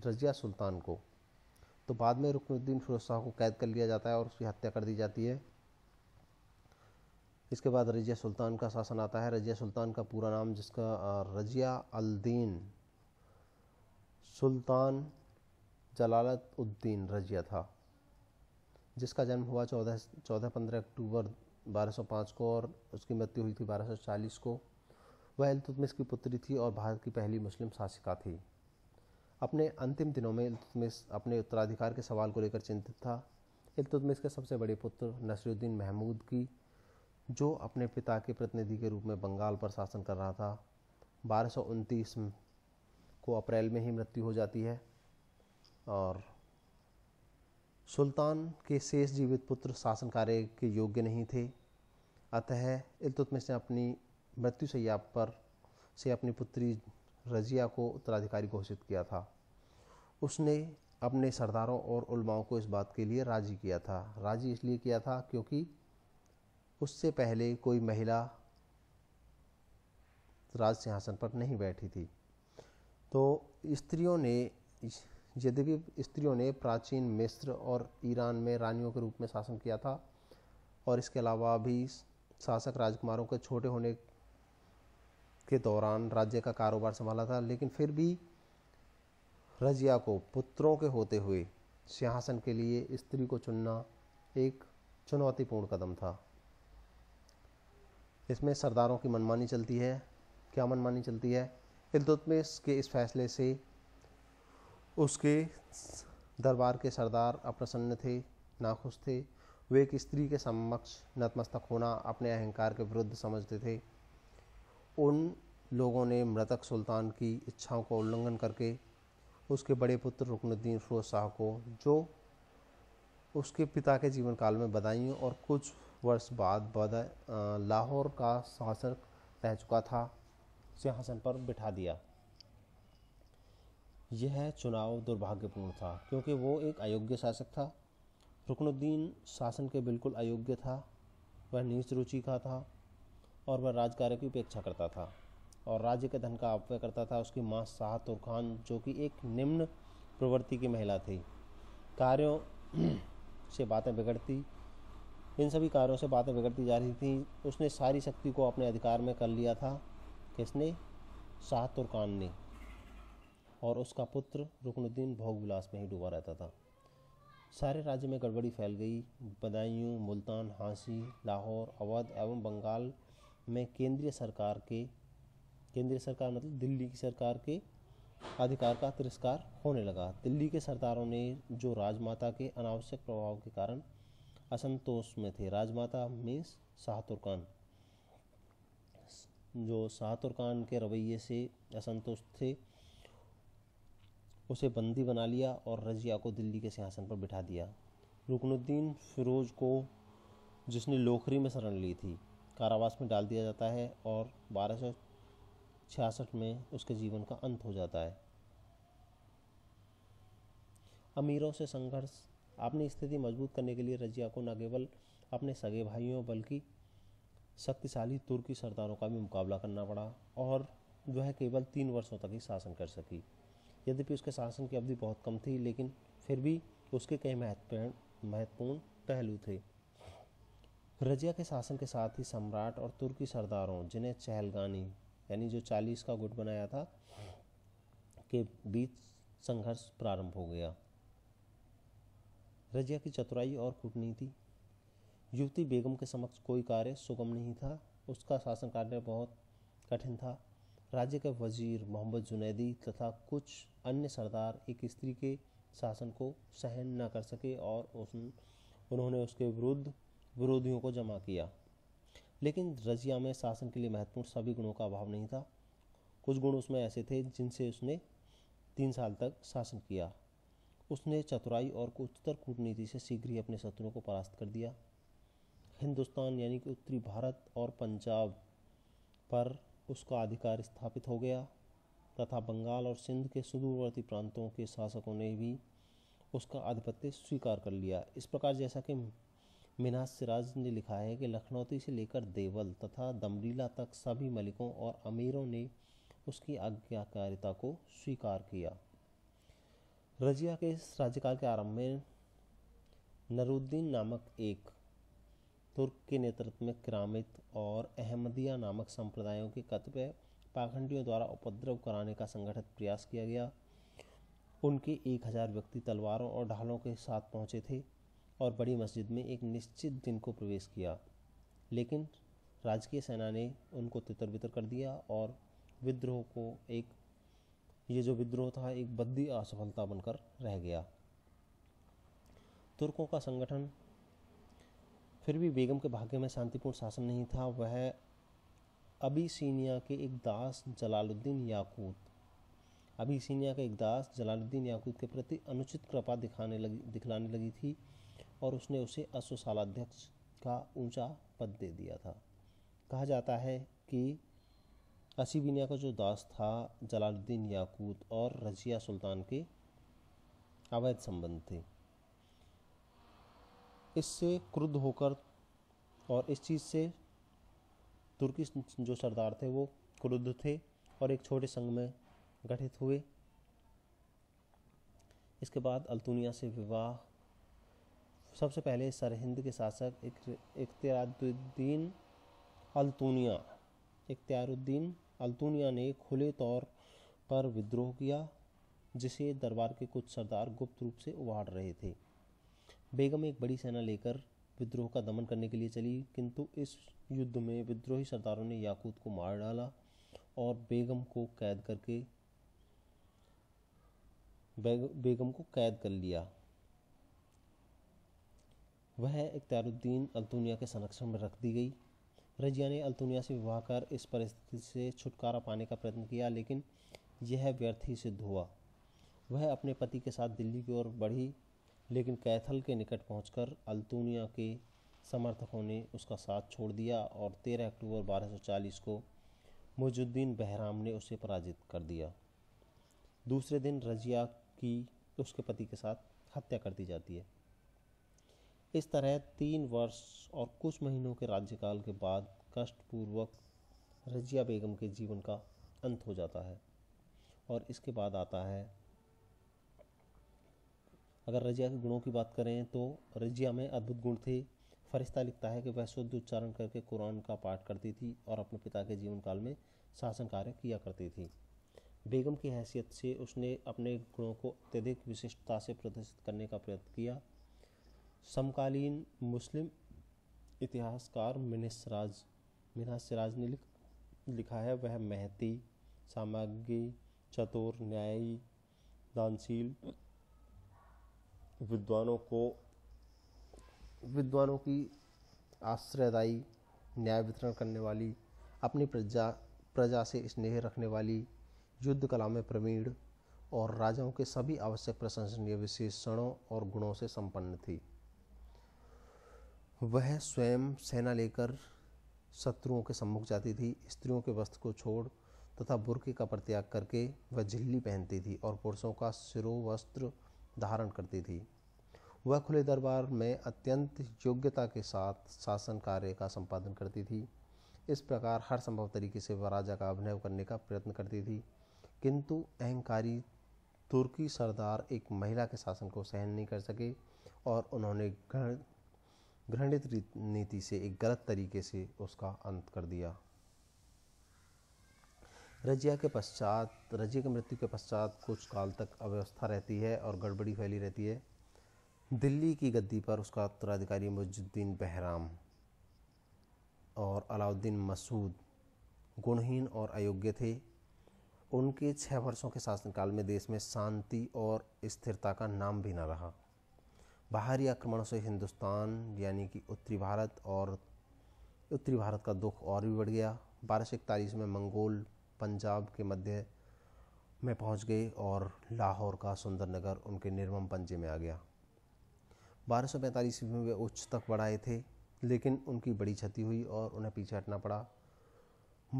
रजिया सुल्तान को तो बाद में रुकनुद्दीन फिरोज शाह को कैद कर लिया जाता है और उसकी हत्या कर दी जाती है इसके बाद रजिया सुल्तान का शासन आता है रजिया सुल्तान का पूरा नाम जिसका रजिया अल्दीन सुल्तान जलालत उद्दीन रजिया था जिसका जन्म हुआ चौदह चौदह पंद्रह अक्टूबर 1205 को और उसकी मृत्यु हुई थी 1240 को वह इल्तुतमिस की पुत्री थी और भारत की पहली मुस्लिम शासिका थी अपने अंतिम दिनों में इल्तुतमिस अपने उत्तराधिकार के सवाल को लेकर चिंतित था इल्तुतमिस के सबसे बड़े पुत्र नसरुद्दीन महमूद की जो अपने पिता के प्रतिनिधि के रूप में बंगाल पर शासन कर रहा था बारह को अप्रैल में ही मृत्यु हो जाती है और सुल्तान के शेष जीवित पुत्र शासन कार्य के योग्य नहीं थे अतः इल्तुतमिश ने अपनी मृत्यु सैया पर से अपनी पुत्री रजिया को उत्तराधिकारी घोषित किया था उसने अपने सरदारों और उलमाओं को इस बात के लिए राजी किया था राजी इसलिए किया था क्योंकि उससे पहले कोई महिला राज सिंहासन पर नहीं बैठी थी तो स्त्रियों ने यद्यपि स्त्रियों ने प्राचीन मिस्र और ईरान में रानियों के रूप में शासन किया था और इसके अलावा भी शासक राजकुमारों के छोटे होने के दौरान राज्य का कारोबार संभाला था लेकिन फिर भी रजिया को पुत्रों के होते हुए सिंहासन के लिए स्त्री को चुनना एक चुनौतीपूर्ण कदम था इसमें सरदारों की मनमानी चलती है क्या मनमानी चलती है इल्तुतमिश के इस फैसले से उसके दरबार के सरदार अप्रसन्न थे नाखुश थे वे एक स्त्री के समक्ष नतमस्तक होना अपने अहंकार के विरुद्ध समझते थे उन लोगों ने मृतक सुल्तान की इच्छाओं का उल्लंघन करके उसके बड़े पुत्र रुकनुद्दीन फिरोज शाह को जो उसके पिता के जीवन काल में बदायूं और कुछ वर्ष बाद लाहौर का शासक रह चुका था सिंहासन पर बिठा दिया यह चुनाव दुर्भाग्यपूर्ण था क्योंकि वो एक अयोग्य शासक था रुकनुद्दीन शासन के बिल्कुल अयोग्य था वह नीच रुचि का था और वह राजकार्य की उपेक्षा करता था और राज्य के धन का अपव्यय करता था उसकी माँ शाह तुरखान जो कि एक निम्न प्रवृत्ति की महिला थी कार्यों से बातें बिगड़ती इन सभी कार्यों से बातें बिगड़ती जा रही थी उसने सारी शक्ति को अपने अधिकार में कर लिया था किसने शाह तुर्कान ने और उसका पुत्र रुकनुद्दीन भोगविलास में ही डूबा रहता था सारे राज्य में गड़बड़ी फैल गई बदायूं मुल्तान हांसी लाहौर अवध एवं बंगाल में केंद्रीय सरकार के केंद्रीय सरकार मतलब दिल्ली की सरकार के अधिकार का तिरस्कार होने लगा दिल्ली के सरदारों ने जो राजमाता के अनावश्यक प्रभाव के कारण असंतोष में थे राजमाता मीन्स शाहतुरकान जो शाहतुरकान के रवैये से असंतोष थे उसे बंदी बना लिया और रजिया को दिल्ली के सिंहासन पर बिठा दिया रुकनुद्दीन फिरोज को जिसने लोखरी में शरण ली थी कारावास में डाल दिया जाता है और बारह सौ छियासठ में उसके जीवन का अंत हो जाता है अमीरों से संघर्ष आपने स्थिति मजबूत करने के लिए रजिया को न केवल अपने सगे भाइयों बल्कि शक्तिशाली तुर्की सरदारों का भी मुकाबला करना पड़ा और वह केवल तीन वर्षों तक ही शासन कर सकी यद्यपि उसके शासन की अवधि बहुत कम थी लेकिन फिर भी उसके कई महत्वपूर्ण महत्वपूर्ण पहलू थे रजिया के शासन के साथ ही सम्राट और तुर्की सरदारों जिन्हें चहलगानी यानी जो चालीस का गुट बनाया था के बीच संघर्ष प्रारंभ हो गया रजिया की चतुराई और कूटनीति युवती बेगम के समक्ष कोई कार्य सुगम नहीं था उसका शासन कार्य बहुत कठिन था राज्य के वजीर मोहम्मद जुनैदी तथा कुछ अन्य सरदार एक स्त्री के शासन को सहन न कर सके और उस उन्होंने उसके विरुद्ध विरोधियों को जमा किया लेकिन रजिया में शासन के लिए महत्वपूर्ण सभी गुणों का अभाव नहीं था कुछ गुण उसमें ऐसे थे जिनसे उसने तीन साल तक शासन किया उसने चतुराई और उच्चतर कूटनीति से शीघ्र ही अपने शत्रुओं को परास्त कर दिया हिंदुस्तान यानी कि उत्तरी भारत और पंजाब पर उसका अधिकार स्थापित हो गया तथा बंगाल और सिंध के सुदूरवर्ती प्रांतों के शासकों ने भी उसका आधिपत्य स्वीकार कर लिया इस प्रकार जैसा कि मिनास सिराज ने लिखा है कि लखनौती से लेकर देवल तथा दमरीला तक सभी मलिकों और अमीरों ने उसकी आज्ञाकारिता को स्वीकार किया रजिया के इस राज्यकाल के आरंभ में नरुद्दीन नामक एक तुर्क के नेतृत्व में किरामित और अहमदिया नामक संप्रदायों के कतिपय पाखंडियों द्वारा उपद्रव कराने का संगठित प्रयास किया गया उनके एक हज़ार व्यक्ति तलवारों और ढालों के साथ पहुंचे थे और बड़ी मस्जिद में एक निश्चित दिन को प्रवेश किया लेकिन राजकीय सेना ने उनको तितर बितर कर दिया और विद्रोह को एक ये जो विद्रोह था एक बद्दी असफलता बनकर रह गया तुर्कों का संगठन फिर भी बेगम के भाग्य में शांतिपूर्ण शासन नहीं था वह अबीसीनिया के एक दास जलालुद्दीन याकूत अबीसीनिया के एक दास जलालुद्दीन याकूत के प्रति अनुचित कृपा दिखाने लगी दिखलाने लगी थी और उसने उसे अश्वशालाध्यक्ष का ऊंचा पद दे दिया था कहा जाता है कि असीबिनिया का जो दास था जलालुद्दीन याकूत और रजिया सुल्तान के अवैध संबंध थे इससे क्रुद्ध होकर और इस चीज़ से तुर्की जो सरदार थे वो क्रुद्ध थे और एक छोटे संघ में गठित हुए इसके बाद अल्तुनिया से विवाह सबसे पहले सरहिंद के शासक इख्तियारुद्दीन अल्तुनिया इख्तियारुद्दीन अल्तुनिया ने खुले तौर पर विद्रोह किया जिसे दरबार के कुछ सरदार गुप्त रूप से उभार रहे थे बेगम एक बड़ी सेना लेकर विद्रोह का दमन करने के लिए चली किंतु इस युद्ध में विद्रोही सरदारों ने याकूत को मार डाला और बेगम को कैद करके बेगम को कैद कर लिया वह इख्तियारुद्दीन अल्तुनिया के संरक्षण में रख दी गई रजिया ने अल्तुनिया से विवाह कर इस परिस्थिति से छुटकारा पाने का प्रयत्न किया लेकिन यह व्यर्थ ही सिद्ध हुआ वह अपने पति के साथ दिल्ली की ओर बढ़ी लेकिन कैथल के निकट पहुंचकर अल्तुनिया के समर्थकों ने उसका साथ छोड़ दिया और 13 अक्टूबर 1240 को मुजुद्दीन बहराम ने उसे पराजित कर दिया दूसरे दिन रजिया की उसके पति के साथ हत्या कर दी जाती है इस तरह तीन वर्ष और कुछ महीनों के राज्यकाल के बाद कष्टपूर्वक रजिया बेगम के जीवन का अंत हो जाता है और इसके बाद आता है अगर रजिया के गुणों की बात करें तो रजिया में अद्भुत गुण थे फरिश्ता लिखता है कि वह शुद्ध उच्चारण करके कुरान का पाठ करती थी और अपने पिता के जीवन काल में शासन कार्य किया करती थी बेगम की हैसियत से उसने अपने गुणों को अत्यधिक विशिष्टता से प्रदर्शित करने का प्रयत्न किया समकालीन मुस्लिम इतिहासकार मिनसराज मिना सिराज ने लिख, लिखा है वह महती सामग्री चतुर न्यायी दानशील विद्वानों को विद्वानों की आश्रयदायी न्याय वितरण करने वाली अपनी प्रजा प्रजा से स्नेह रखने वाली युद्ध कला में प्रवीण और राजाओं के सभी आवश्यक प्रशंसनीय विशेषणों और गुणों से संपन्न थी वह स्वयं सेना लेकर शत्रुओं के सम्मुख जाती थी स्त्रियों के वस्त्र को छोड़ तथा बुरके का परित्याग करके वह झिल्ली पहनती थी और पुरुषों का सिरो वस्त्र धारण करती थी वह खुले दरबार में अत्यंत योग्यता के साथ शासन कार्य का संपादन करती थी इस प्रकार हर संभव तरीके से वह राजा का अभिनय करने का प्रयत्न करती थी किंतु अहंकारी तुर्की सरदार एक महिला के शासन को सहन नहीं कर सके और उन्होंने घृणित नीति से एक गलत तरीके से उसका अंत कर दिया रजिया के पश्चात रजिया की मृत्यु के पश्चात कुछ काल तक अव्यवस्था रहती है और गड़बड़ी फैली रहती है दिल्ली की गद्दी पर उसका उत्तराधिकारी मुजुद्दीन बहराम और अलाउद्दीन मसूद गुणहीन और अयोग्य थे उनके छः वर्षों के शासनकाल में देश में शांति और स्थिरता का नाम भी न रहा बाहरी आक्रमण से हिंदुस्तान यानी कि उत्तरी भारत और उत्तरी भारत का दुख और भी बढ़ गया बारह सौ इकतालीस में मंगोल पंजाब के मध्य में पहुंच गए और लाहौर का सुंदर नगर उनके निर्मम पंजे में आ गया बारह सौ पैंतालीस में वे उच्च तक बढ़ाए थे लेकिन उनकी बड़ी क्षति हुई और उन्हें पीछे हटना पड़ा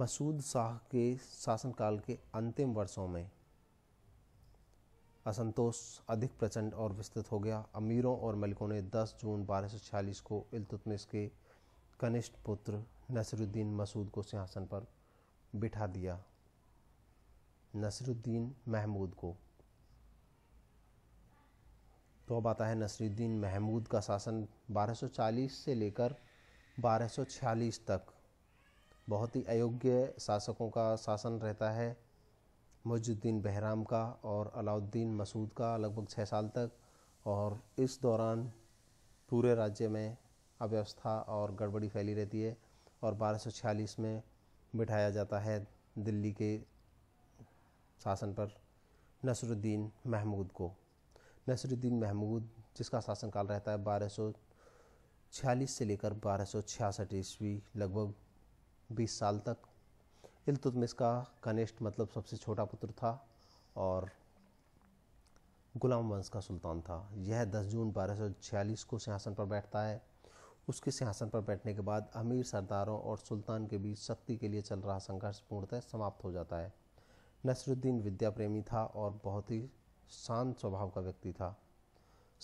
मसूद शाह के शासनकाल के अंतिम वर्षों में असंतोष अधिक प्रचंड और विस्तृत हो गया अमीरों और मलिकों ने 10 जून बारह को इल्तुतमिश के कनिष्ठ पुत्र नसरुद्दीन मसूद को सिंहासन पर बिठा दिया नसरुद्दीन महमूद को तो अब आता है नसरुद्दीन महमूद का शासन 1240 से लेकर 1246 तक बहुत ही अयोग्य शासकों का शासन रहता है मुजुद्दीन बहराम का और अलाउद्दीन मसूद का लगभग छः साल तक और इस दौरान पूरे राज्य में अव्यवस्था और गड़बड़ी फैली रहती है और 1246 में बिठाया जाता है दिल्ली के शासन पर नसरुद्दीन महमूद को नसरुद्दीन महमूद जिसका शासनकाल रहता है 1246 से लेकर 1266 ईस्वी लगभग 20 साल तक इल्तुतमिस का कनिष्ठ मतलब सबसे छोटा पुत्र था और गुलाम वंश का सुल्तान था यह 10 जून बारह को सिंहासन पर बैठता है उसके सिंहासन पर बैठने के बाद अमीर सरदारों और सुल्तान के बीच शक्ति के लिए चल रहा संघर्ष पूर्णतः समाप्त हो जाता है नसरुद्दीन विद्या प्रेमी था और बहुत ही शांत स्वभाव का व्यक्ति था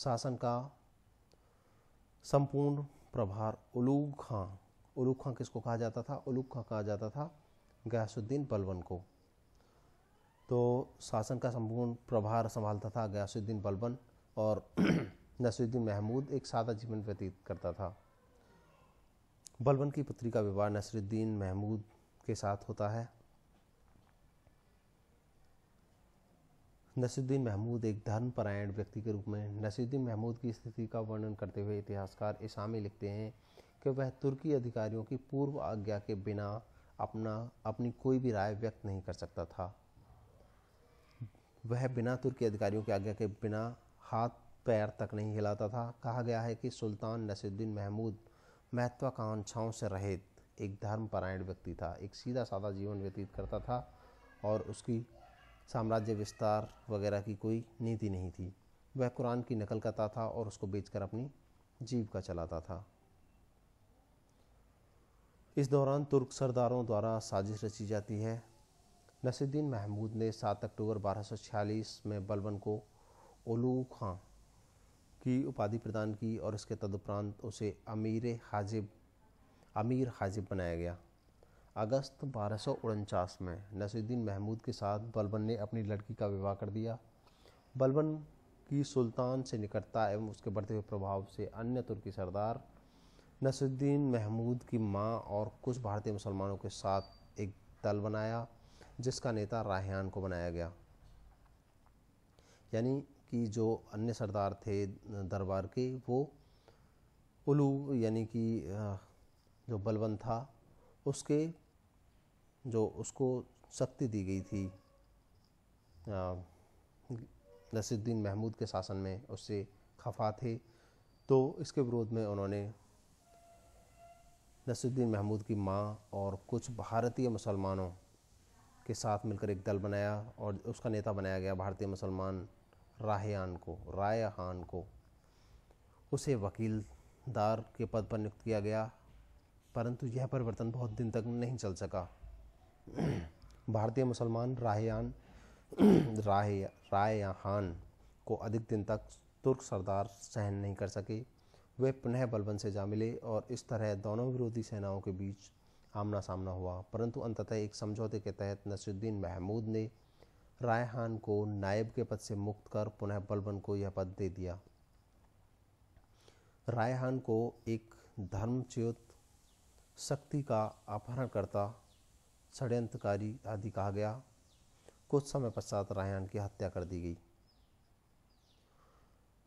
शासन का संपूर्ण प्रभार उलूग खां उलूग खां किसको कहा जाता था उलूक खां कहा जाता था गयासुद्दीन बलबन को तो शासन का संपूर्ण प्रभार संभालता था गयासुद्दीन बलबन और नसरुद्दीन महमूद एक सादा जीवन व्यतीत करता था बलबन की पुत्री का विवाह नसरुद्दीन महमूद के साथ होता है नसरुद्दीन महमूद एक धर्मपरायण व्यक्ति के रूप में नसरुद्दीन महमूद की स्थिति का वर्णन करते हुए इतिहासकार इसामी लिखते हैं कि वह तुर्की अधिकारियों की पूर्व आज्ञा के बिना अपना अपनी कोई भी राय व्यक्त नहीं कर सकता था वह बिना तुर्की अधिकारियों के आज्ञा के बिना हाथ पैर तक नहीं हिलाता था कहा गया है कि सुल्तान नसीरुद्दीन महमूद महत्वाकांक्षाओं से रहित एक धर्मपरायण व्यक्ति था एक सीधा साधा जीवन व्यतीत करता था और उसकी साम्राज्य विस्तार वगैरह की कोई नीति नहीं थी वह कुरान की नकल करता था और उसको बेचकर अपनी जीविका चलाता था इस दौरान तुर्क सरदारों द्वारा साजिश रची जाती है नसीद्दीन महमूद ने 7 अक्टूबर 1246 में बलबन को ओलू खां की उपाधि प्रदान की और इसके तदुपरांत उसे अमीर हाजिब अमीर हाजिब बनाया गया अगस्त बारह में नसीद्दीन महमूद के साथ बलबन ने अपनी लड़की का विवाह कर दिया बलबन की सुल्तान से निकटता एवं उसके बढ़ते हुए प्रभाव से अन्य तुर्की सरदार नसरुद्दीन महमूद की मां और कुछ भारतीय मुसलमानों के साथ एक दल बनाया जिसका नेता राहयान को बनाया गया यानी कि जो अन्य सरदार थे दरबार के वो उलू यानी कि जो बलवंत था उसके जो उसको शक्ति दी गई थी नसरुद्दीन महमूद के शासन में उससे खफा थे तो इसके विरोध में उन्होंने नसरुद्दीन महमूद की माँ और कुछ भारतीय मुसलमानों के साथ मिलकर एक दल बनाया और उसका नेता बनाया गया भारतीय मुसलमान राहान को राय खान को उसे वकीलदार के पद पर नियुक्त किया गया परंतु यह परिवर्तन बहुत दिन तक नहीं चल सका भारतीय मुसलमान राहान राय खान को अधिक दिन तक तुर्क सरदार सहन नहीं कर सके वे पुनः बलबन से जा मिले और इस तरह दोनों विरोधी सेनाओं के बीच आमना सामना हुआ परंतु अंततः एक समझौते के तहत नसरुद्दीन महमूद ने रायहान को नायब के पद से मुक्त कर पुनः बलबन को यह पद दे दिया रायहान को एक धर्मच्युत शक्ति का अपहरणकर्ता षड्यंत्रकारी आदि कहा गया कुछ समय पश्चात रायहान की हत्या कर दी गई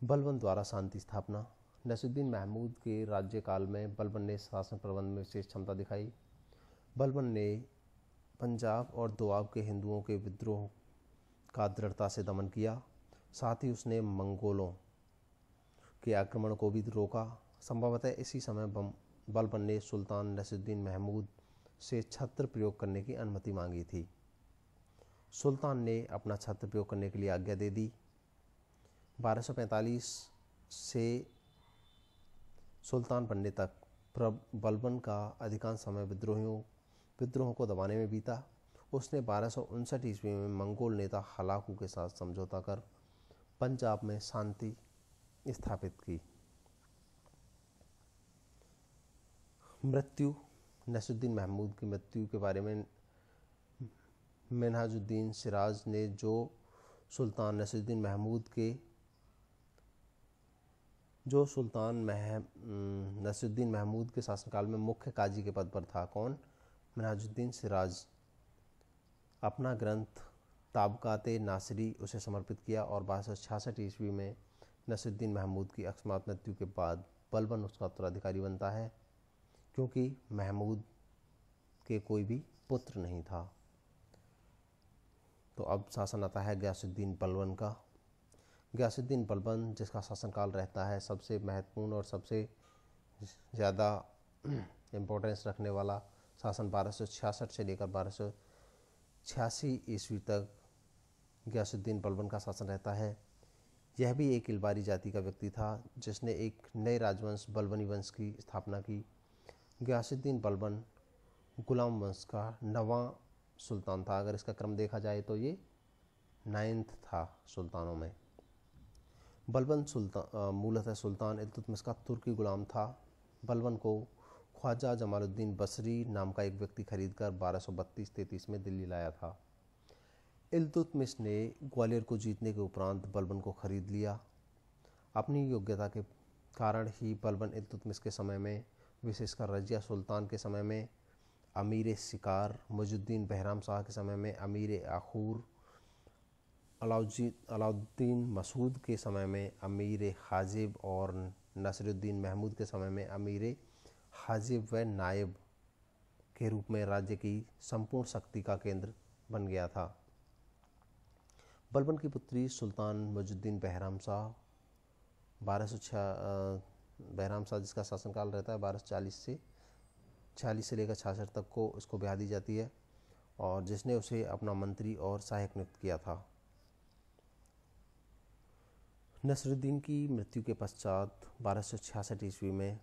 बलबन द्वारा शांति स्थापना नसुद्दीन महमूद के राज्यकाल में बलबन ने शासन प्रबंध में विशेष क्षमता दिखाई बलबन ने पंजाब और दुआब के हिंदुओं के विद्रोह का दृढ़ता से दमन किया साथ ही उसने मंगोलों के आक्रमण को भी रोका संभवतः इसी समय बलबन ने सुल्तान नसुद्दीन महमूद से छत्र प्रयोग करने की अनुमति मांगी थी सुल्तान ने अपना छत्र प्रयोग करने के लिए आज्ञा दे दी 1245 से सुल्तान बनने तक बलबन का अधिकांश समय विद्रोहियों विद्रोहों को दबाने में बीता उसने बारह सौ उनसठ ईस्वी में मंगोल नेता हलाकू के साथ समझौता कर पंजाब में शांति स्थापित की मृत्यु नसुद्दीन महमूद की मृत्यु के बारे में मिनहाजुद्दीन सिराज ने जो सुल्तान नसुद्दीन महमूद के जो सुल्तान मह नसरुद्दीन महमूद के शासनकाल में मुख्य काजी के पद पर था कौन मिनाजुद्दीन सिराज अपना ग्रंथ ताबकात नासरी उसे समर्पित किया और बारह सौ छियासठ ईस्वी में नसरुद्दीन महमूद की अकस्मात मृत्यु के बाद बलबन उसका उत्तराधिकारी बनता है क्योंकि महमूद के कोई भी पुत्र नहीं था तो अब शासन आता है गयासुद्दीन पलवन का गयासुद्दीन बलबन जिसका शासनकाल रहता है सबसे महत्वपूर्ण और सबसे ज़्यादा इम्पोर्टेंस रखने वाला शासन बारह से लेकर बारह ईस्वी तक गयासुद्दीन बलबन का शासन रहता है यह भी एक इलबारी जाति का व्यक्ति था जिसने एक नए राजवंश बलबनी वंश की स्थापना की गयासुद्दीन बलबन गुलाम वंश का नवा सुल्तान था अगर इसका क्रम देखा जाए तो ये नाइन्थ था सुल्तानों में बलबन सुल्तान मूलतः सुल्तान इल्तुतमिस का तुर्की ग़ुलाम था बलबन को ख्वाजा जमालुद्दीन बसरी नाम का एक व्यक्ति खरीदकर 1232-33 में दिल्ली लाया था इल्तुतमिस ने ग्वालियर को जीतने के उपरांत बलबन को खरीद लिया अपनी योग्यता के कारण ही बलबन इल्तुतमिस के समय में विशेषकर रजिया सुल्तान के समय में अमीर शिकार मजुद्दीन बहराम शाह के समय में अमीर आखूर अलाउद्दीन मसूद के समय में अमीर हाजिब और नसरुद्दीन महमूद के समय में अमीर हाजिब व नायब के रूप में राज्य की संपूर्ण शक्ति का केंद्र बन गया था बलबन की पुत्री सुल्तान मजुद्दीन बहराम शाह बारह सौ छः बहराम शाह जिसका शासनकाल रहता है बारह सौ चालीस से छियालीस से लेकर छियासठ तक को उसको ब्याह दी जाती है और जिसने उसे अपना मंत्री और सहायक नियुक्त किया था नसरुद्दीन की मृत्यु के पश्चात बारह सौ छियासठ ईस्वी में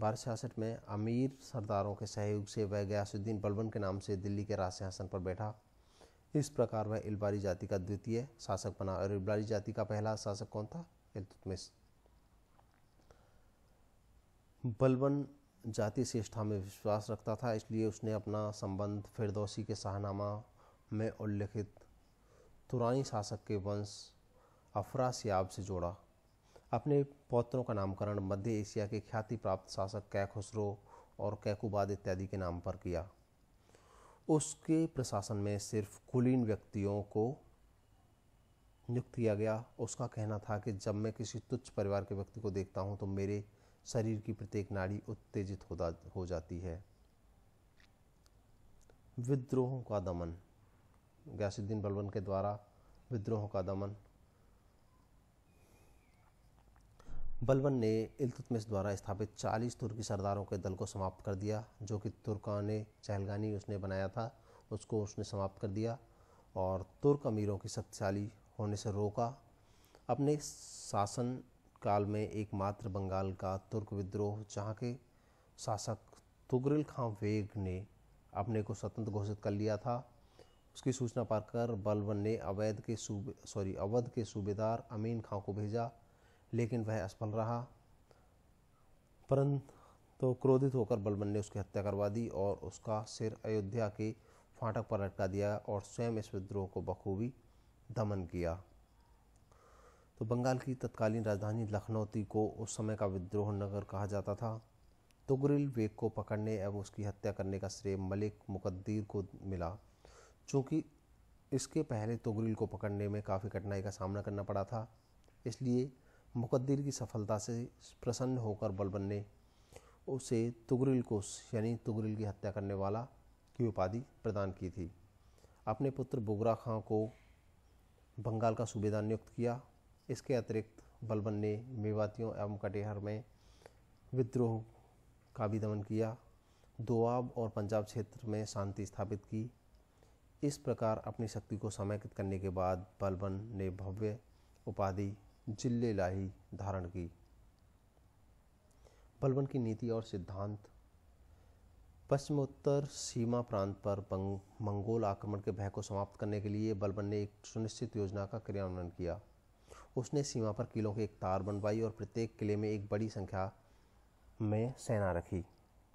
बारह छियासठ में अमीर सरदारों के सहयोग से वह गयासुद्दीन बलबन के नाम से दिल्ली के राज पर बैठा इस प्रकार वह इलबारी जाति का द्वितीय शासक बना और इलबारी जाति का पहला शासक कौन था इलतुतमिस बलबन जाति श्रेष्ठा में विश्वास रखता था इसलिए उसने अपना संबंध फिरदौसी के शाहनामा में उल्लिखित तुरानी शासक के वंश अफरासियाब से जोड़ा अपने पौत्रों का नामकरण मध्य एशिया के ख्याति प्राप्त शासक कैखुसरो और कैकुबाद इत्यादि के नाम पर किया उसके प्रशासन में सिर्फ कुलीन व्यक्तियों को नियुक्त किया गया उसका कहना था कि जब मैं किसी तुच्छ परिवार के व्यक्ति को देखता हूँ तो मेरे शरीर की प्रत्येक नाड़ी उत्तेजित हो जाती है विद्रोहों का दमन गयासुद्दीन बलबन के द्वारा विद्रोहों का दमन बलबन ने इल्तुतमिस द्वारा स्थापित 40 तुर्की सरदारों के दल को समाप्त कर दिया जो कि तुर्का ने चहलगानी उसने बनाया था उसको उसने समाप्त कर दिया और तुर्क अमीरों की शक्तिशाली होने से रोका अपने शासन काल में एकमात्र बंगाल का तुर्क विद्रोह जहाँ के शासक तुगरिल खां वेग ने अपने को स्वतंत्र घोषित कर लिया था उसकी सूचना पाकर बलबन ने अवैध के सूबे सॉरी अवध के सूबेदार अमीन खां को भेजा लेकिन वह असफल रहा परंतु तो क्रोधित होकर बलबन ने उसकी हत्या करवा दी और उसका सिर अयोध्या के फाटक पर लटका दिया और स्वयं इस विद्रोह को बखूबी दमन किया तो बंगाल की तत्कालीन राजधानी लखनौती को उस समय का विद्रोह नगर कहा जाता था तुगरिल तो वेग को पकड़ने एवं उसकी हत्या करने का श्रेय मलिक मुकद्दीर को मिला चूँकि इसके पहले तुगरिल तो को पकड़ने में काफ़ी कठिनाई का सामना करना पड़ा था इसलिए मुकद्दर की सफलता से प्रसन्न होकर बलबन ने उसे तुगरिल को यानी तुगरिल की हत्या करने वाला की उपाधि प्रदान की थी अपने पुत्र बुगरा खां को बंगाल का सूबेदार नियुक्त किया इसके अतिरिक्त बलबन ने मेवातियों एवं कटिहार में विद्रोह का भी दमन किया दोआब और पंजाब क्षेत्र में शांति स्थापित की इस प्रकार अपनी शक्ति को समेकित करने के बाद बलबन ने भव्य उपाधि जिल्ले लाही धारण की बलबन की नीति और सिद्धांत पश्चिमोत्तर सीमा प्रांत पर मंगोल आक्रमण के भय को समाप्त करने के लिए बलबन ने एक सुनिश्चित योजना का क्रियान्वयन किया उसने सीमा पर किलों की एक तार बनवाई और प्रत्येक किले में एक बड़ी संख्या में सेना रखी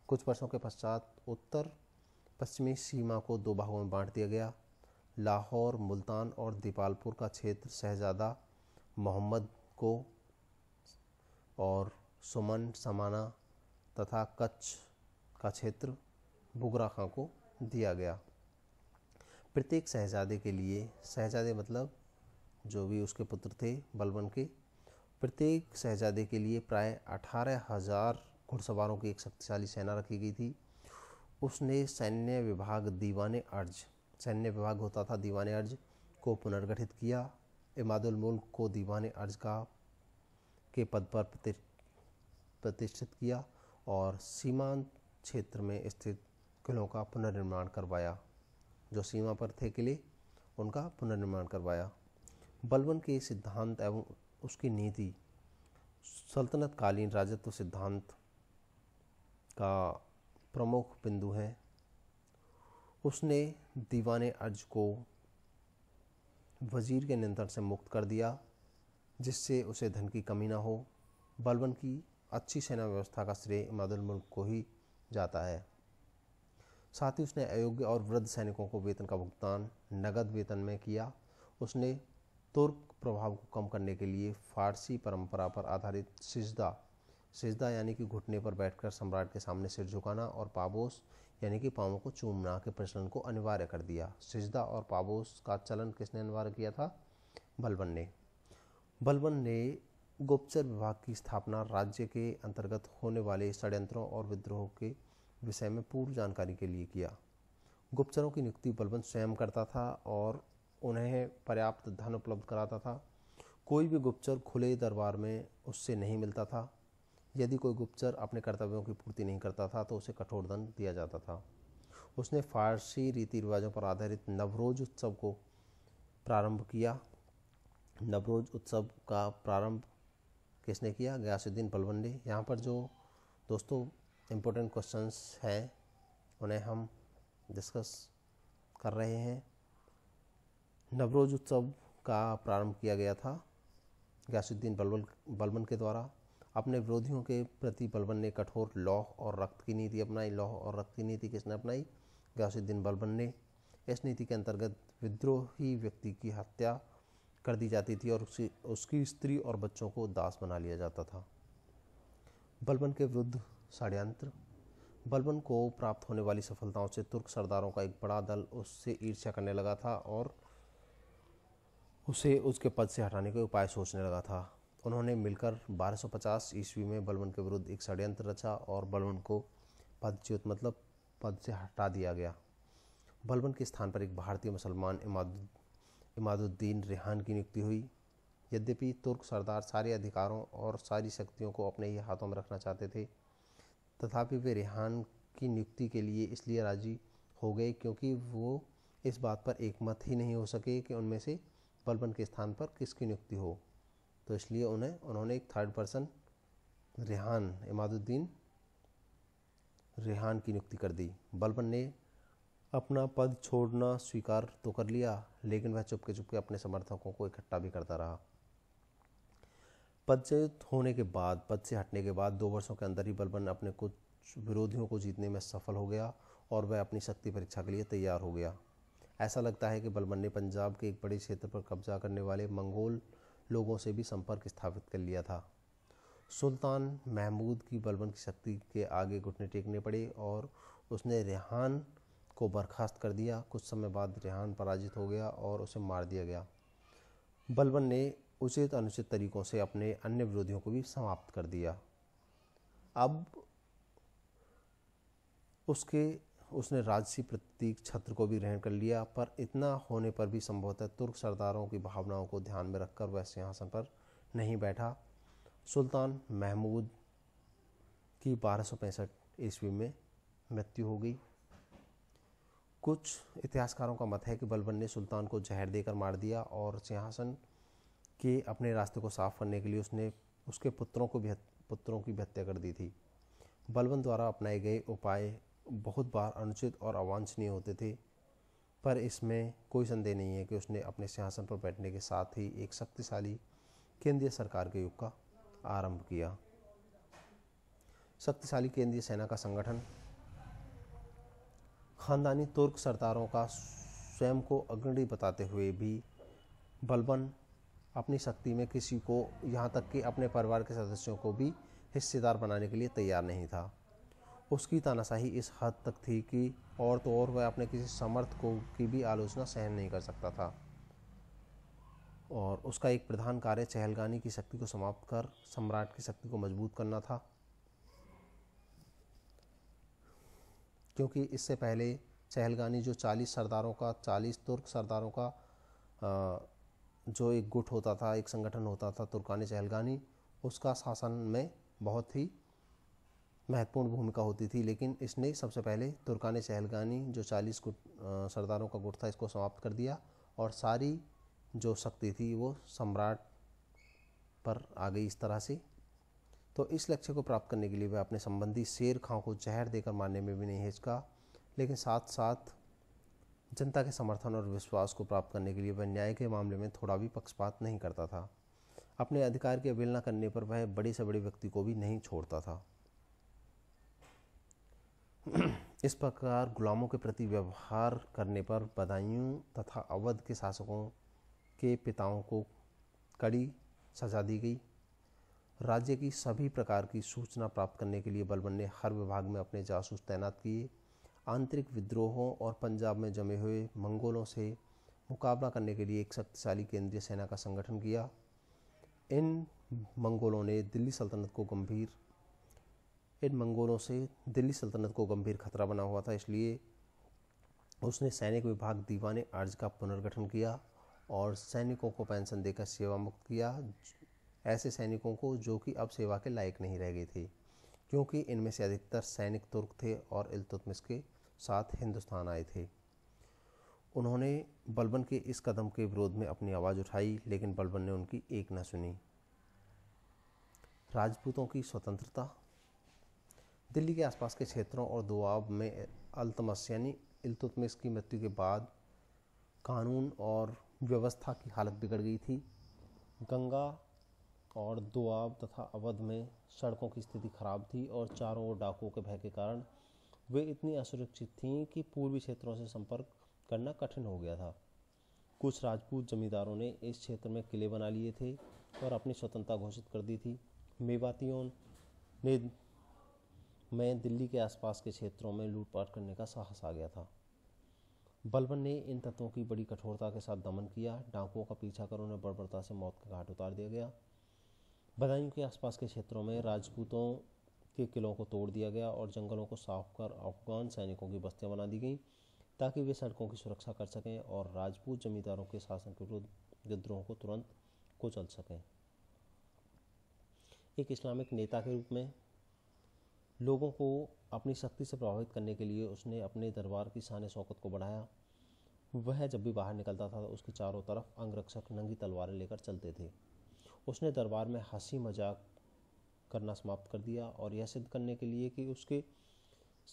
कुछ वर्षों के पश्चात उत्तर पश्चिमी सीमा को दो भागों में बांट दिया गया लाहौर मुल्तान और दीपालपुर का क्षेत्र शहजादा मोहम्मद को और सुमन समाना तथा कच्छ का क्षेत्र बुगरा खां को दिया गया प्रत्येक शहजादे के लिए शहजादे मतलब जो भी उसके पुत्र थे बलबन के प्रत्येक शहजादे के लिए प्राय अठारह हज़ार घुड़सवारों की एक शक्तिशाली सेना रखी गई थी उसने सैन्य विभाग दीवाने अर्ज सैन्य विभाग होता था दीवाने अर्ज को पुनर्गठित किया इमादुल मुल्क को दीवाने अर्ज का के पद पर प्रतिष्ठित किया और सीमांत क्षेत्र में स्थित किलों का पुनर्निर्माण करवाया जो सीमा पर थे किले उनका पुनर्निर्माण करवाया बलवन के सिद्धांत एवं उसकी नीति सल्तनतकालीन राजत्व सिद्धांत का प्रमुख बिंदु हैं उसने दीवाने अर्ज को वज़ीर के नियंत्रण से मुक्त कर दिया जिससे उसे धन की कमी ना हो बलबन की अच्छी सेना व्यवस्था का श्रेय इमादुल मुल्क को ही जाता है साथ ही उसने अयोग्य और वृद्ध सैनिकों को वेतन का भुगतान नगद वेतन में किया उसने तुर्क प्रभाव को कम करने के लिए फारसी परंपरा पर आधारित सिजदा सिजदा यानी कि घुटने पर बैठकर सम्राट के सामने सिर झुकाना और पाबोस यानी कि पाँवों को चूमना के प्रचलन को अनिवार्य कर दिया सिजदा और पाबोस का चलन किसने अनिवार्य किया था बलबन ने बलबन ने गुप्तचर विभाग की स्थापना राज्य के अंतर्गत होने वाले षड्यंत्रों और विद्रोह के विषय में पूर्व जानकारी के लिए किया गुप्तचरों की नियुक्ति बलबन स्वयं करता था और उन्हें पर्याप्त धन उपलब्ध कराता था कोई भी गुप्तचर खुले दरबार में उससे नहीं मिलता था यदि कोई गुप्तचर अपने कर्तव्यों की पूर्ति नहीं करता था तो उसे कठोर दंड दिया जाता था उसने फारसी रीति रिवाजों पर आधारित नवरोज उत्सव को प्रारंभ किया नवरोज उत्सव का प्रारंभ किसने किया गयासुद्दीन पलवंडी यहाँ पर जो दोस्तों इम्पोर्टेंट क्वेश्चंस हैं उन्हें हम डिस्कस कर रहे हैं नवरोज उत्सव का प्रारंभ किया गया था गयासुद्दीन बलबल बलबन के द्वारा अपने विरोधियों के प्रति बलबन ने कठोर लौह और रक्त की नीति अपनाई लौह और रक्त की नीति किसने अपनाई गौसुद्दीन बलबन ने इस नीति के अंतर्गत विद्रोही व्यक्ति की हत्या कर दी जाती थी और उसी उसकी स्त्री और बच्चों को दास बना लिया जाता था बलबन के विरुद्ध षड्यंत्र बलबन को प्राप्त होने वाली सफलताओं से तुर्क सरदारों का एक बड़ा दल उससे ईर्ष्या करने लगा था और उसे उसके पद से हटाने के उपाय सोचने लगा था उन्होंने मिलकर 1250 ईस्वी में बलबन के विरुद्ध एक षड्यंत्र रचा और बलवन को पदच्युत मतलब पद से हटा दिया गया बलबन के स्थान पर एक भारतीय मुसलमान इमाद इमादुद्दीन रेहान की नियुक्ति हुई यद्यपि तुर्क सरदार सारे अधिकारों और सारी शक्तियों को अपने ही हाथों में रखना चाहते थे तथापि वे रेहान की नियुक्ति के लिए इसलिए राजी हो गए क्योंकि वो इस बात पर एकमत ही नहीं हो सके कि उनमें से बलबन के स्थान पर किसकी नियुक्ति हो तो इसलिए उन्हें उन्होंने एक थर्ड पर्सन रेहान इमादुद्दीन रेहान की नियुक्ति कर दी बलबन ने अपना पद छोड़ना स्वीकार तो कर लिया लेकिन वह चुपके चुपके अपने समर्थकों को इकट्ठा भी करता रहा पद से होने के बाद पद से हटने के बाद दो वर्षों के अंदर ही बलबन अपने कुछ विरोधियों को जीतने में सफल हो गया और वह अपनी शक्ति परीक्षा के लिए तैयार हो गया ऐसा लगता है कि बलबन ने पंजाब के एक बड़े क्षेत्र पर कब्जा करने वाले मंगोल लोगों से भी संपर्क स्थापित कर लिया था सुल्तान महमूद की बलबन की शक्ति के आगे घुटने टेकने पड़े और उसने रेहान को बर्खास्त कर दिया कुछ समय बाद रेहान पराजित हो गया और उसे मार दिया गया बलबन ने उचित अनुचित तरीक़ों से अपने अन्य विरोधियों को भी समाप्त कर दिया अब उसके उसने राजसी प्रतीक छत्र को भी ग्रहण कर लिया पर इतना होने पर भी संभवतः तुर्क सरदारों की भावनाओं को ध्यान में रखकर वह सिंहासन पर नहीं बैठा सुल्तान महमूद की बारह ईस्वी में मृत्यु हो गई कुछ इतिहासकारों का मत है कि बलबन ने सुल्तान को जहर देकर मार दिया और सिंहासन के अपने रास्ते को साफ करने के लिए उसने उसके पुत्रों को भी पुत्रों की भी हत्या कर दी थी बलबन द्वारा अपनाए गए उपाय बहुत बार अनुचित और अवांछनीय होते थे पर इसमें कोई संदेह नहीं है कि उसने अपने सिंहासन पर बैठने के साथ ही एक शक्तिशाली केंद्रीय सरकार के युग का आरंभ किया शक्तिशाली केंद्रीय सेना का संगठन खानदानी तुर्क सरदारों का स्वयं को अग्रणी बताते हुए भी बलबन अपनी शक्ति में किसी को यहाँ तक कि अपने परिवार के सदस्यों को भी हिस्सेदार बनाने के लिए तैयार नहीं था उसकी तानाशाही इस हद तक थी कि और तो और वह अपने किसी समर्थ को की भी आलोचना सहन नहीं कर सकता था और उसका एक प्रधान कार्य चहलगानी की शक्ति को समाप्त कर सम्राट की शक्ति को मजबूत करना था क्योंकि इससे पहले चहलगानी जो 40 सरदारों का 40 तुर्क सरदारों का जो एक गुट होता था एक संगठन होता था तुर्कानी चहलगानी उसका शासन में बहुत ही महत्वपूर्ण भूमिका होती थी लेकिन इसने सबसे पहले तुर्कान सहलगानी जो चालीस गुट सरदारों का गुट था इसको समाप्त कर दिया और सारी जो शक्ति थी वो सम्राट पर आ गई इस तरह से तो इस लक्ष्य को प्राप्त करने के लिए वह अपने संबंधी शेर खां को जहर देकर मारने में भी नहीं हिचका लेकिन साथ साथ जनता के समर्थन और विश्वास को प्राप्त करने के लिए वह न्याय के मामले में थोड़ा भी पक्षपात नहीं करता था अपने अधिकार की अवहेलना करने पर वह बड़े से बड़े व्यक्ति को भी नहीं छोड़ता था इस प्रकार गुलामों के प्रति व्यवहार करने पर बदायूं तथा अवध के शासकों के पिताओं को कड़ी सजा दी गई राज्य की सभी प्रकार की सूचना प्राप्त करने के लिए बलबन ने हर विभाग में अपने जासूस तैनात किए आंतरिक विद्रोहों और पंजाब में जमे हुए मंगोलों से मुकाबला करने के लिए एक शक्तिशाली केंद्रीय सेना का संगठन किया इन मंगोलों ने दिल्ली सल्तनत को गंभीर इन मंगोलों से दिल्ली सल्तनत को गंभीर खतरा बना हुआ था इसलिए उसने सैनिक विभाग दीवान आर्ज का पुनर्गठन किया और सैनिकों को पेंशन देकर सेवा मुक्त किया ऐसे सैनिकों को जो कि अब सेवा के लायक नहीं रह गई थी क्योंकि इनमें से अधिकतर सैनिक तुर्क थे और इल्तुतमिस के साथ हिंदुस्तान आए थे उन्होंने बलबन के इस कदम के विरोध में अपनी आवाज़ उठाई लेकिन बलबन ने उनकी एक न सुनी राजपूतों की स्वतंत्रता दिल्ली के आसपास के क्षेत्रों और दुआब में अलतमस यानी इल्तुतमिस की मृत्यु के बाद कानून और व्यवस्था की हालत बिगड़ गई थी गंगा और दुआब तथा अवध में सड़कों की स्थिति खराब थी और चारों ओर डाकुओं के भय के कारण वे इतनी असुरक्षित थीं कि पूर्वी क्षेत्रों से संपर्क करना कठिन हो गया था कुछ राजपूत जमींदारों ने इस क्षेत्र में किले बना लिए थे और अपनी स्वतंत्रता घोषित कर दी थी मेवातियों ने मैं दिल्ली के आसपास के क्षेत्रों में लूटपाट करने का साहस आ गया था बलबन ने इन तत्वों की बड़ी कठोरता के साथ दमन किया डाकुओं का पीछा कर उन्हें बर्बरता से मौत के घाट उतार दिया गया बदायूं के आसपास के क्षेत्रों में राजपूतों के किलों को तोड़ दिया गया और जंगलों को साफ कर अफगान सैनिकों की बस्तियाँ बना दी गईं ताकि वे सड़कों की सुरक्षा कर सकें और राजपूत जमींदारों के शासन के विरुद्ध विद्रोह को तुरंत कुचल सकें एक इस्लामिक नेता के रूप में लोगों को अपनी शक्ति से प्रभावित करने के लिए उसने अपने दरबार की शान शौकत को बढ़ाया वह जब भी बाहर निकलता था तो उसके चारों तरफ अंगरक्षक नंगी तलवारें लेकर चलते थे उसने दरबार में हंसी मजाक करना समाप्त कर दिया और यह सिद्ध करने के लिए कि उसके